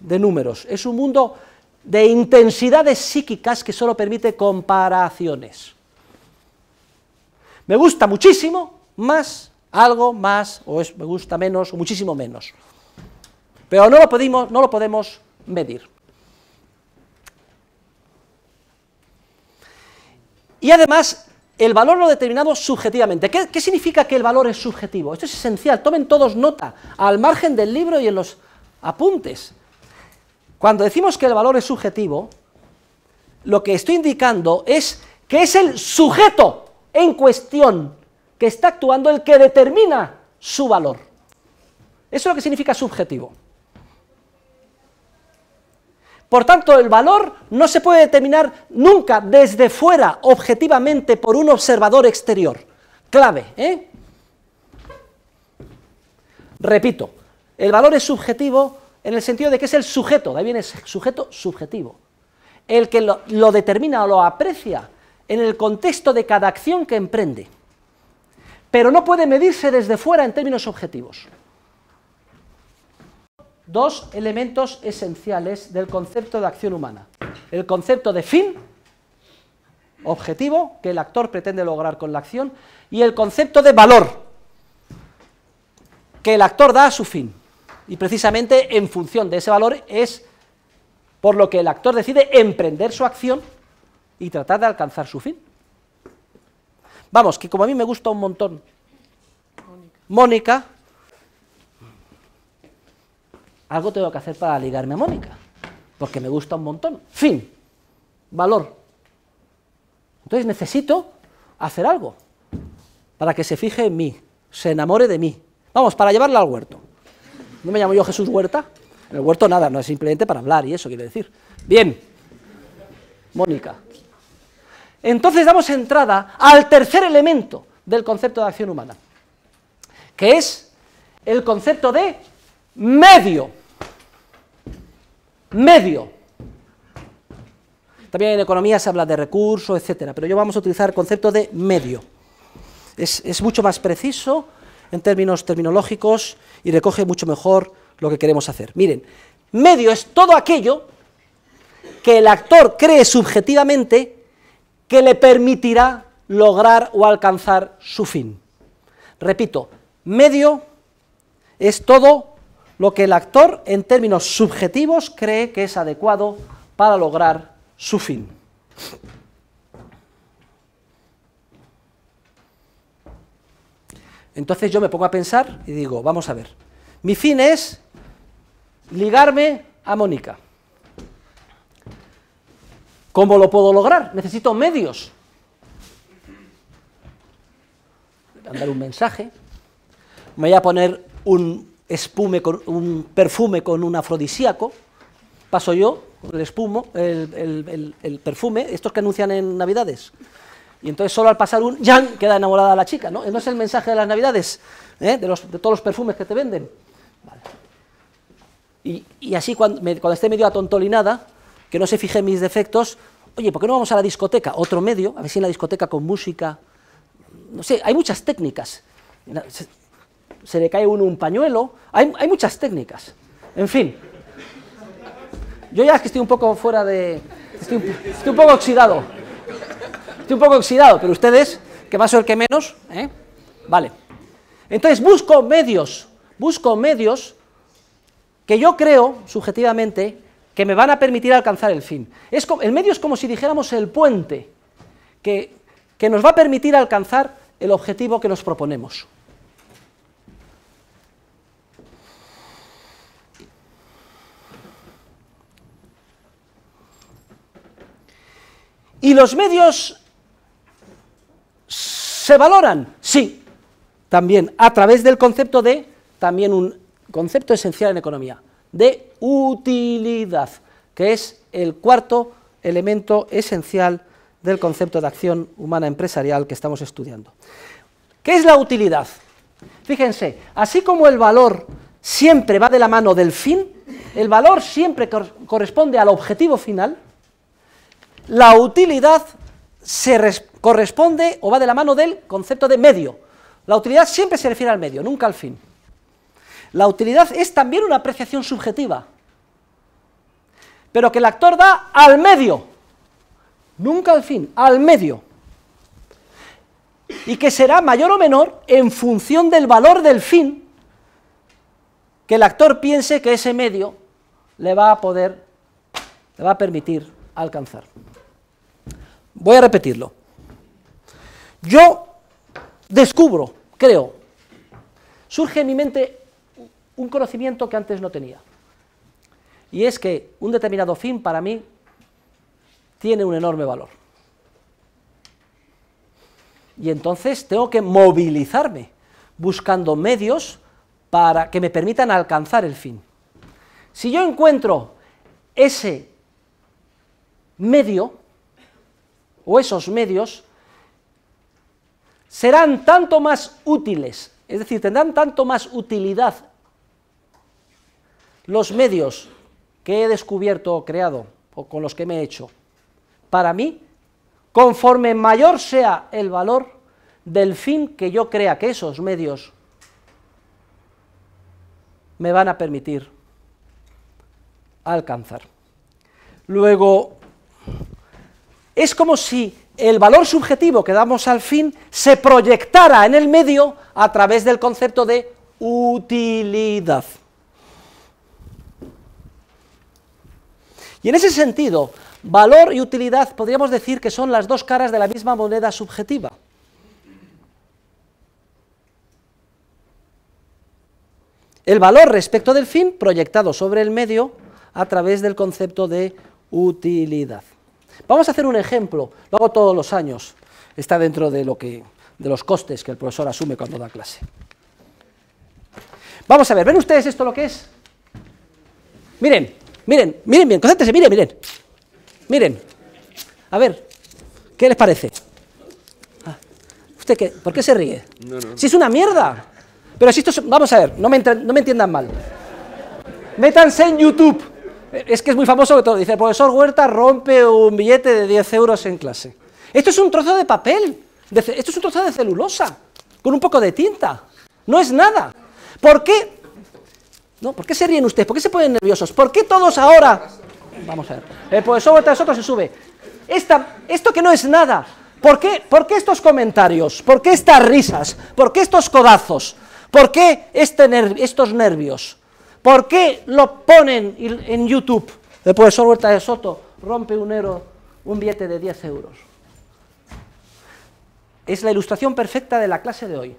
de números, es un mundo de intensidades psíquicas que solo permite comparaciones. Me gusta muchísimo más algo más, o es, me gusta menos, o muchísimo menos. Pero no lo, no lo podemos medir. Y además, el valor lo determinado subjetivamente. ¿Qué, ¿Qué, significa que el valor es subjetivo? Esto es esencial. Tomen todos nota, al margen del libro y en los apuntes. Cuando decimos que el valor es subjetivo, lo que estoy indicando es que es el sujeto en cuestión que está actuando el que determina su valor. Eso es lo que significa subjetivo. Por tanto, el valor no se puede determinar nunca desde fuera, objetivamente, por un observador exterior. Clave, ¿eh? Repito, el valor es subjetivo en el sentido de que es el sujeto, de ahí viene sujeto subjetivo, el que lo determina o lo aprecia en el contexto de cada acción que emprende, pero no puede medirse desde fuera en términos objetivos dos elementos esenciales del concepto de acción humana. El concepto de fin, objetivo, que el actor pretende lograr con la acción, y el concepto de valor, que el actor da a su fin. Y precisamente en función de ese valor es por lo que el actor decide emprender su acción y tratar de alcanzar su fin. Vamos, que como a mí me gusta un montón Mónica, algo tengo que hacer para ligarme a Mónica, porque me gusta un montón. Fin, valor. Entonces necesito hacer algo para que se fije en mí, se enamore de mí. Vamos, para llevarla al huerto. No me llamo yo Jesús Huerta. En el huerto nada, no es simplemente para hablar y eso quiere decir. Bien, Mónica. Entonces damos entrada al tercer elemento del concepto de acción humana, que es el concepto de medio medio. También en economía se habla de recurso, etcétera, pero yo vamos a utilizar el concepto de medio. es mucho más preciso en términos terminológicos y recoge mucho mejor lo que queremos hacer. Miren, medio es todo aquello que el actor cree subjetivamente que le permitirá lograr o alcanzar su fin. Repito, medio es todo lo que el actor en términos subjetivos cree que es adecuado para lograr su fin. Entonces yo me pongo a pensar y digo, vamos a ver, mi fin es ligarme a Mónica. ¿Cómo lo puedo lograr? Necesito medios. Voy a mandar un mensaje, me voy a poner un espume con un perfume con un afrodisíaco, paso yo el espumo, el, perfume, estos que anuncian en Navidades. Y entonces solo al pasar un ya queda enamorada la chica, ¿no? No es el mensaje de las Navidades, ¿eh? de, los, de, todos los perfumes que te venden. Y, así cuando, me, cuando esté medio atontolinada, que no se fije en mis defectos, oye, ¿por qué no vamos a la discoteca? Otro medio, a ver si en la discoteca con música, no sé, hay muchas técnicas se le cae uno un pañuelo. Hay, hay muchas técnicas. En fin. Yo ya es que estoy un poco fuera de... Estoy un, poco oxidado. Estoy un poco oxidado, pero ustedes, que más o el que menos, ¿eh? Vale. Entonces busco medios, busco medios que yo creo, subjetivamente, que me van a permitir alcanzar el fin. el medio es como si dijéramos el puente que, que nos va a permitir alcanzar el objetivo que nos proponemos. ¿Y los medios se valoran? Sí, también a través del concepto de, también un concepto esencial en economía, de utilidad, que es el cuarto elemento esencial del concepto de acción humana empresarial que estamos estudiando. ¿Qué es la utilidad? Fíjense, así como el valor siempre va de la mano del fin, el valor siempre corresponde al objetivo final, la utilidad se corresponde o va de la mano del concepto de medio. La utilidad siempre se refiere al medio, nunca al fin. La utilidad es también una apreciación subjetiva, pero que el actor da al medio, nunca al fin, al medio. Y que será mayor o menor en función del valor del fin que el actor piense que ese medio le va a poder, le va a permitir alcanzar. Voy a repetirlo. Yo descubro, creo, surge en mi mente un conocimiento que antes no tenía. Y es que un determinado fin para mí tiene un enorme valor. Y entonces tengo que movilizarme buscando medios para que me permitan alcanzar el fin. Si yo encuentro ese medio, o esos medios serán tanto más útiles, es decir, tendrán tanto más utilidad los medios que he descubierto o creado o con los que me he hecho para mí, conforme mayor sea el valor del fin que yo crea que esos medios me van a permitir alcanzar. Luego, es como si el valor subjetivo que damos al fin se proyectara en el medio a través del concepto de utilidad. Y en ese sentido, valor y utilidad podríamos decir que son las dos caras de la misma moneda subjetiva. El valor respecto del fin proyectado sobre el medio a través del concepto de utilidad. Vamos a hacer un ejemplo, lo hago todos los años, está dentro de, lo que, de los costes que el profesor asume cuando da clase. Vamos a ver, ¿ven ustedes esto lo que es? Miren, miren, miren bien, concéntrense, miren, miren. Miren. A ver, ¿qué les parece? Ah, ¿Usted qué? ¿Por qué se ríe? No, Si es una mierda. Pero si esto Vamos a ver, no me, no me entiendan mal. Métanse en YouTube. Es que es muy famoso que todo. Dice, el profesor Huerta rompe un billete de 10 euros en clase. Esto es un trozo de papel. esto es un trozo de celulosa. Con un poco de tinta. No es nada. ¿Por qué? No, ¿Por qué se ríen ustedes? ¿Por qué se ponen nerviosos? ¿Por qué todos ahora...? Vamos a ver. El profesor Huerta de se sube. esto que no es nada. ¿Por qué, ¿Por qué estos comentarios? ¿Por qué estas risas? ¿Por qué estos codazos? ¿Por qué este estos nervios? ¿Por qué lo ponen en YouTube? de profesor Huerta de Soto rompe un, euro, un billete de 10 euros. Es la ilustración perfecta de la clase de hoy.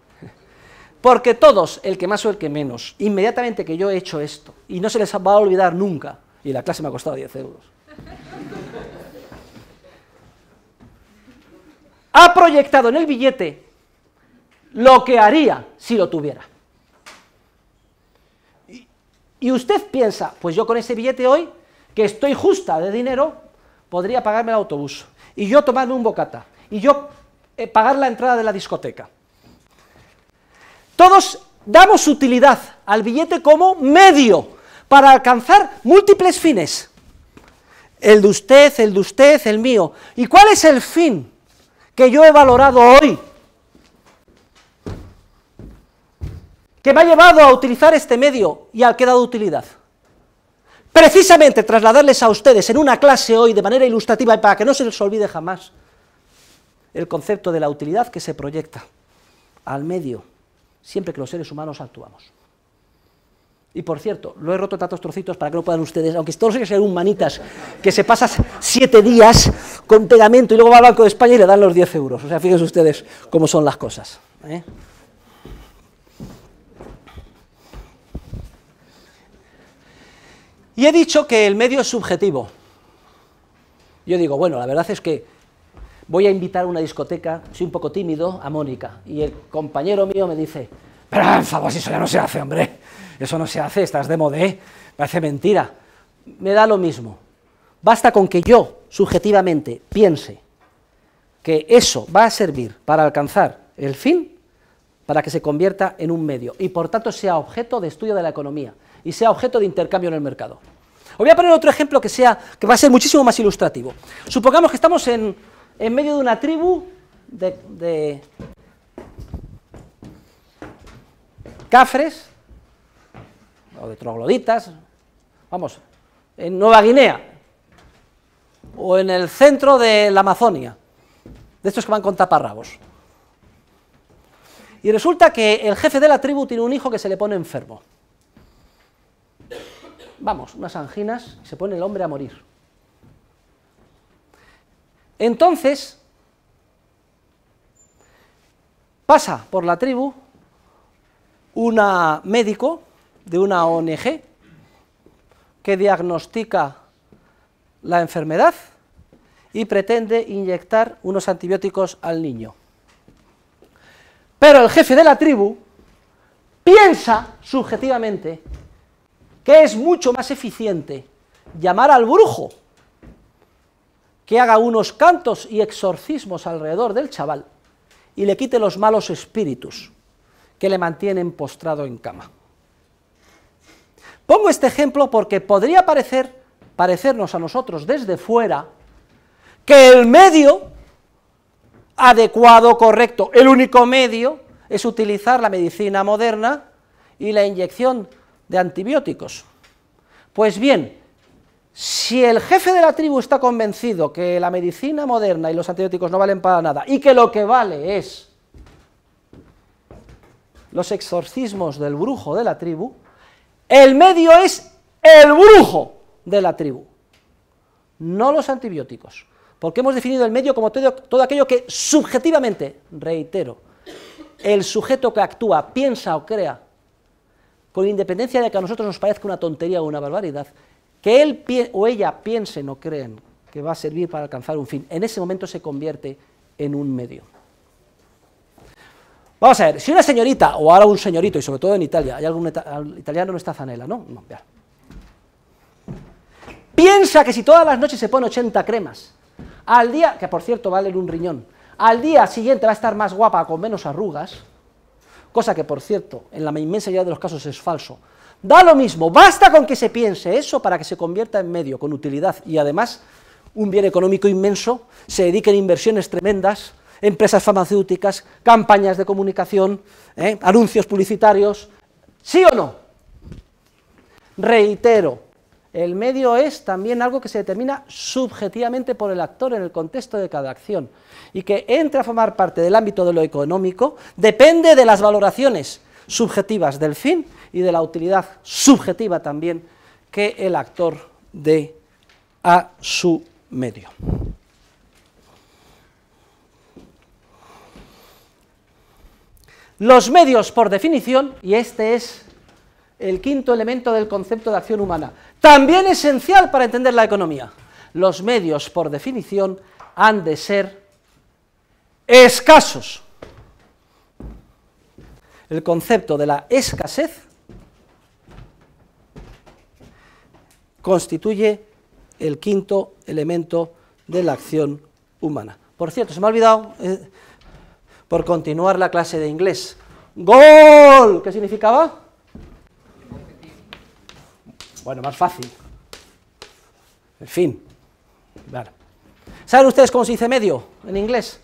Porque todos, el que más o el que menos, inmediatamente que yo he hecho esto, y no se les va a olvidar nunca, y la clase me ha costado 10 euros, ha proyectado en el billete lo que haría si lo tuviera. Y usted piensa, pues yo con ese billete hoy, que estoy justa de dinero, podría pagarme el autobús. Y yo tomarme un bocata. Y yo eh, pagar la entrada de la discoteca. Todos damos utilidad al billete como medio para alcanzar múltiples fines. El de usted, el de usted, el mío. ¿Y cuál es el fin que yo he valorado hoy? que me ha llevado a utilizar este medio y al que he utilidad. Precisamente trasladarles a ustedes en una clase hoy de manera ilustrativa y para que no se les olvide jamás el concepto de la utilidad que se proyecta al medio siempre que los seres humanos actuamos. Y por cierto, lo he roto tantos trocitos para que no puedan ustedes, aunque todos que sean humanitas, que se pasan siete días con pegamento y luego va al Banco de España y le dan los 10 euros. O sea, fíjense ustedes cómo son las cosas. ¿eh? Y he dicho que el medio es subjetivo. Yo digo, bueno, la verdad es que voy a invitar a una discoteca, soy un poco tímido, a Mónica. Y el compañero mío me dice, pero por favor, eso ya no se hace, hombre. Eso no se hace, estás de modé, hace mentira. Me da lo mismo. Basta con que yo, subjetivamente, piense que eso va a servir para alcanzar el fin, para que se convierta en un medio y por tanto sea objeto de estudio de la economía y sea objeto de intercambio en el mercado. Os voy a poner otro ejemplo que, sea, que va a ser muchísimo más ilustrativo. Supongamos que estamos en, en medio de una tribu de, de cafres o de trogloditas, vamos, en Nueva Guinea o en el centro de la Amazonia, de estos que van con taparrabos. Y resulta que el jefe de la tribu tiene un hijo que se le pone enfermo vamos, unas anginas, y se pone el hombre a morir. Entonces, pasa por la tribu un médico de una ONG que diagnostica la enfermedad y pretende inyectar unos antibióticos al niño. Pero el jefe de la tribu piensa subjetivamente que es mucho más eficiente llamar al brujo que haga unos cantos y exorcismos alrededor del chaval y le quite los malos espíritus que le mantienen postrado en cama. Pongo este ejemplo porque podría parecer, parecernos a nosotros desde fuera que el medio adecuado, correcto, el único medio es utilizar la medicina moderna y la inyección de antibióticos. Pues bien, si el jefe de la tribu está convencido que la medicina moderna y los antibióticos no valen para nada y que lo que vale es los exorcismos del brujo de la tribu, el medio es el brujo de la tribu, no los antibióticos, porque hemos definido el medio como todo, aquello que subjetivamente, reitero, el sujeto que actúa, piensa o crea con independencia de que a nosotros nos parezca una tontería o una barbaridad, que él o ella piensen o creen que va a servir para alcanzar un fin, en ese momento se convierte en un medio. Vamos a ver, si una señorita, o ahora un señorito, y sobre todo en Italia, hay algún italiano no está zanela, ¿no? No, ya. Piensa que si todas las noches se pone 80 cremas, al día, que por cierto vale un riñón, al día siguiente va a estar más guapa con menos arrugas, cosa que por cierto, en la inmensa mayoría de los casos es falso. Da lo mismo, basta con que se piense eso para que se convierta en medio con utilidad y además un bien económico inmenso, se dediquen inversiones tremendas, empresas farmacéuticas, campañas de comunicación, ¿eh? anuncios publicitarios, ¿sí o no? Reitero, el medio es también algo que se determina subjetivamente por el actor en el contexto de cada acción y que entra a formar parte del ámbito de lo económico, depende de las valoraciones subjetivas del fin y de la utilidad subjetiva también que el actor dé a su medio. Los medios, por definición, y este es el quinto elemento del concepto de acción humana, también esencial para entender la economía. Los medios, por definición, han de ser escasos. El concepto de la escasez constituye el quinto elemento de la acción humana. Por cierto, se me ha olvidado, eh, por continuar la clase de inglés, gol, ¿qué significaba? Bueno, más fácil. En fin. ¿Saben ustedes cómo se dice medio en inglés?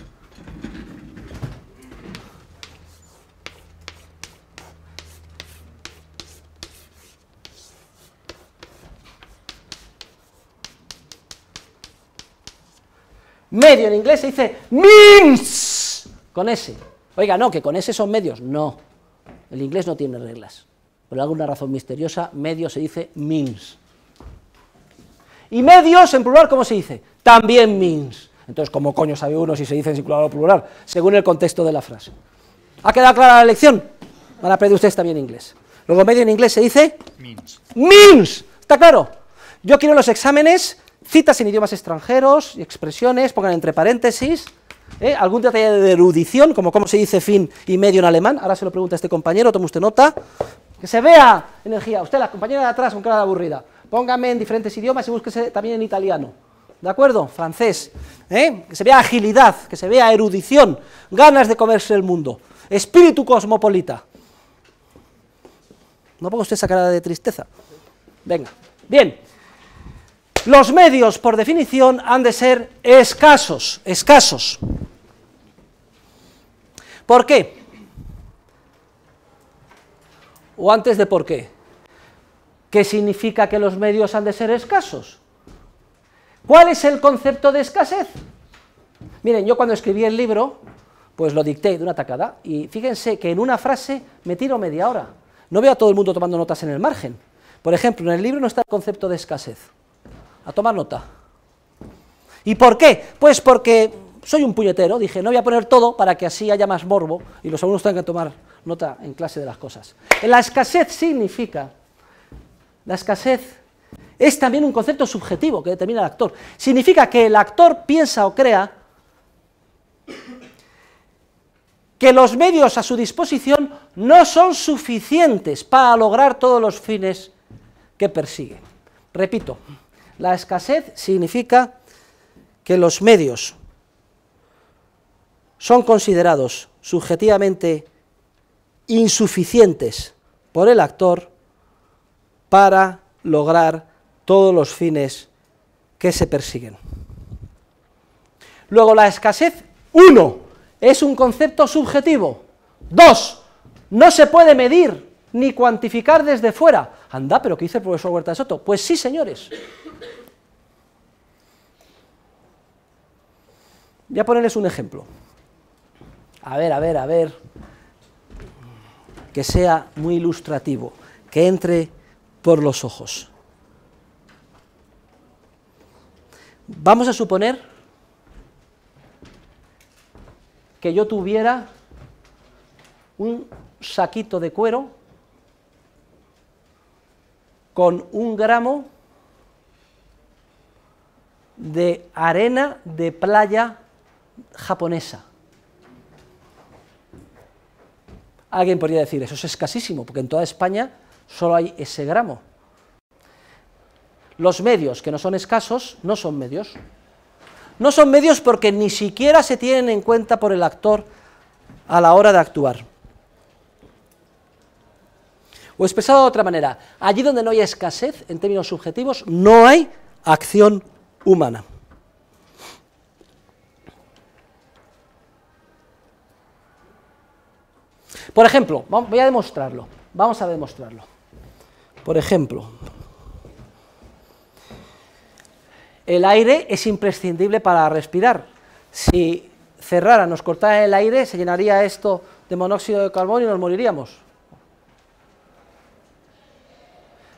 Medio en inglés se dice means con S. Oiga, no, que con S son medios. No. El inglés no tiene reglas por alguna razón misteriosa, medio se dice means. Y medios en plural, ¿cómo se dice? También means. Entonces, ¿cómo coño sabe uno si se dice en singular o plural? Según el contexto de la frase. ¿Ha quedado clara la lección? Van a aprender ustedes también inglés. Luego medio en inglés se dice means. ¡Mins! ¿Está claro? Yo quiero los exámenes citas en idiomas extranjeros y expresiones, pongan entre paréntesis, ¿eh? algún detalle de erudición, como cómo se dice fin y medio en alemán, ahora se lo pregunta este compañero, tome usted nota, que se vea energía. Usted, la compañera de atrás, un cara de aburrida. Póngame en diferentes idiomas y búsquese también en italiano. ¿De acuerdo? Francés. ¿Eh? Que se vea agilidad, que se vea erudición, ganas de comerse el mundo. Espíritu cosmopolita. No pongo usted esa cara de tristeza. Venga. Bien. Los medios, por definición, han de ser escasos, escasos. ¿Por qué? o antes de por qué. ¿Qué significa que los medios han de ser escasos? ¿Cuál es el concepto de escasez? Miren, yo cuando escribí el libro, pues lo dicté de una tacada, y fíjense que en una frase me tiro media hora. No veo a todo el mundo tomando notas en el margen. Por ejemplo, en el libro no está el concepto de escasez. A tomar nota. ¿Y por qué? Pues porque soy un puñetero, dije, no voy a poner todo para que así haya más morbo y los alumnos tengan que tomar nota en clase de las cosas. La escasez significa, la escasez es también un concepto subjetivo que determina el actor. Significa que el actor piensa o crea que los medios a su disposición no son suficientes para lograr todos los fines que persigue. Repito, la escasez significa que los medios son considerados subjetivamente insuficientes por el actor para lograr todos los fines que se persiguen. Luego la escasez, uno, es un concepto subjetivo. Dos, no se puede medir ni cuantificar desde fuera. Anda, pero ¿qué dice el profesor Huerta de Soto? Pues sí, señores. Voy a ponerles un ejemplo. A ver, a ver, a ver que sea muy ilustrativo, que entre por los ojos. Vamos a suponer que yo tuviera un saquito de cuero con un gramo de arena de playa japonesa. Alguien podría decir, eso es escasísimo, porque en toda España solo hay ese gramo. Los medios que no son escasos no son medios. No son medios porque ni siquiera se tienen en cuenta por el actor a la hora de actuar. O expresado de otra manera, allí donde no hay escasez, en términos subjetivos, no hay acción humana. Por ejemplo, voy a demostrarlo. Vamos a demostrarlo. Por ejemplo, el aire es imprescindible para respirar. Si cerrara, nos cortara el aire, se llenaría esto de monóxido de carbono y nos moriríamos.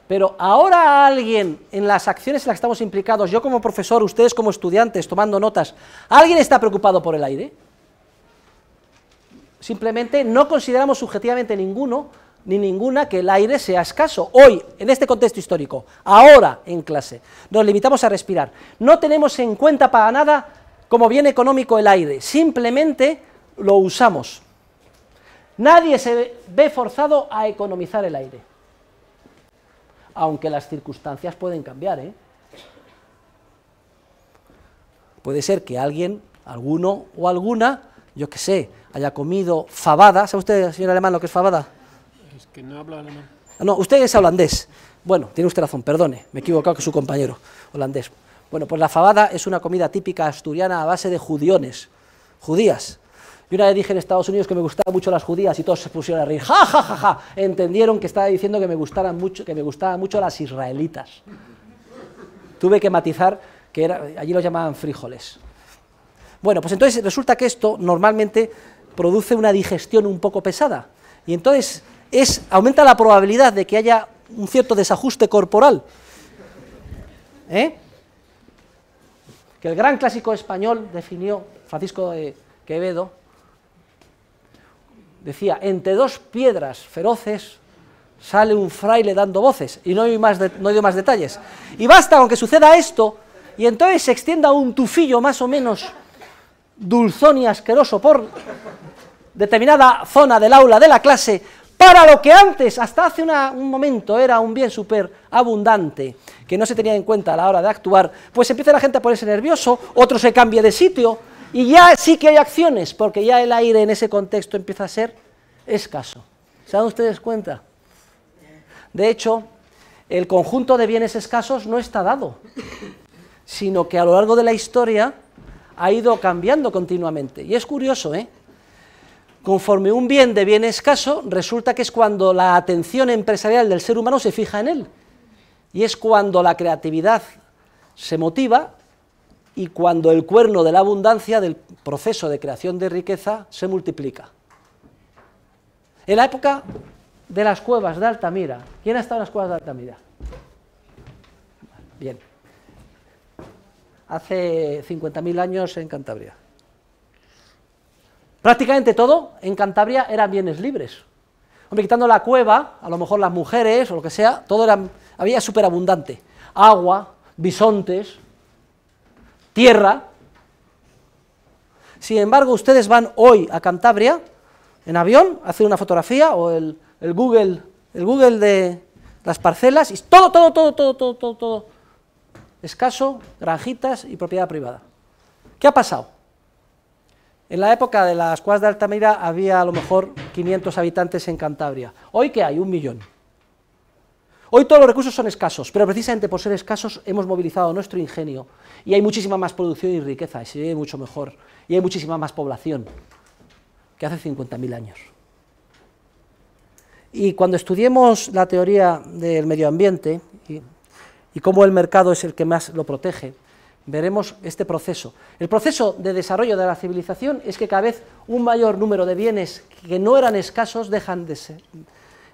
Pero ahora alguien en las acciones en las que estamos implicados, yo como profesor, ustedes como estudiantes tomando notas, ¿alguien está preocupado por el aire? Simplemente no consideramos subjetivamente ninguno ni ninguna que el aire sea escaso. Hoy, en este contexto histórico, ahora en clase, nos limitamos a respirar. No tenemos en cuenta para nada como bien económico el aire, simplemente lo usamos. Nadie se ve forzado a economizar el aire, aunque las circunstancias pueden cambiar. ¿eh? Puede ser que alguien, alguno o alguna, yo qué sé, haya comido fabada. ¿Sabe usted, señor alemán, lo que es fabada? Es que no habla alemán. Ah, no, usted es holandés. Bueno, tiene usted razón, perdone, me he equivocado que su compañero holandés. Bueno, pues la fabada es una comida típica asturiana a base de judiones, judías. Yo una vez dije en Estados Unidos que me gustaban mucho las judías y todos se pusieron a reír. ¡Ja, Entendieron que estaba diciendo que me, gustaban mucho, que me gustaban mucho las israelitas. Tuve que matizar que era, allí lo llamaban frijoles. Bueno, pues entonces resulta que esto normalmente produce una digestión un poco pesada. Y entonces es, aumenta la probabilidad de que haya un cierto desajuste corporal. ¿Eh? Que el gran clásico español definió, Francisco de Quevedo, decía, entre dos piedras feroces sale un fraile dando voces, y no hay más, más detalles. Y basta con que suceda esto, y entonces se extienda un tufillo más o menos dulzón y asqueroso por determinada zona del aula de la clase, para lo que antes, hasta hace un momento, era un bien súper abundante, que no se tenía en cuenta a la hora de actuar, pues empieza la gente a ponerse nervioso, otro se cambia de sitio, y ya sí que hay acciones, porque ya el aire en ese contexto empieza a ser escaso. ¿Se dan ustedes cuenta? De hecho, el conjunto de bienes escasos no está dado, sino que a lo largo de la historia ha ido cambiando continuamente. Y es curioso, ¿eh? Conforme un bien deviene escaso, resulta que es cuando la atención empresarial del ser humano se fija en él. Y es cuando la creatividad se motiva y cuando el cuerno de la abundancia del proceso de creación de riqueza se multiplica. En la época de las cuevas de Altamira, ¿quién ha estado en las cuevas de Altamira? Bien hace 50.000 años en Cantabria. Prácticamente todo en Cantabria eran bienes libres. Hombre, quitando la cueva, a lo mejor las mujeres o lo que sea, todo era, había superabundante. Agua, bisontes, tierra. Sin embargo, ustedes van hoy a Cantabria en avión, a hacer una fotografía o el, el Google, el Google de las parcelas y todo, todo, todo, todo, todo, todo escaso, granjitas y propiedad privada. ¿Qué ha pasado? En la época de las cuadras de Altamira había a lo mejor 500 habitantes en Cantabria. Hoy qué hay un millón. Hoy todos los recursos son escasos, pero precisamente por ser escasos hemos movilizado nuestro ingenio y hay muchísima más producción y riqueza, y se vive mucho mejor, y hay muchísima más población que hace 50.000 años. Y cuando estudiemos la teoría del medio ambiente, y y cómo el mercado es el que más lo protege, veremos este proceso. El proceso de desarrollo de la civilización es que cada vez un mayor número de bienes que no eran escasos dejan de ser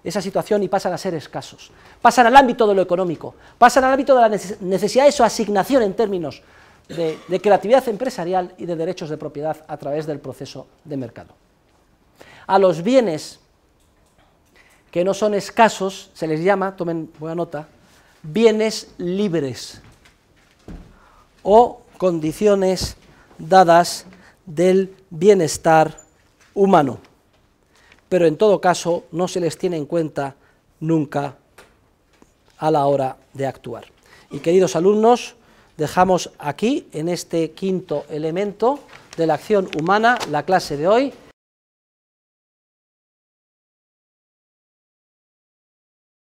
esa situación y pasan a ser escasos. Pasan al ámbito de lo económico, pasan al ámbito de necesidad de su asignación en términos de, de creatividad empresarial y de derechos de propiedad a través del proceso de mercado. A los bienes que no son escasos se les llama, tomen buena nota, bienes libres o condiciones dadas del bienestar humano. Pero en todo caso no se les tiene en cuenta nunca a la hora de actuar. Y queridos alumnos, dejamos aquí, en este quinto elemento de la acción humana, la clase de hoy.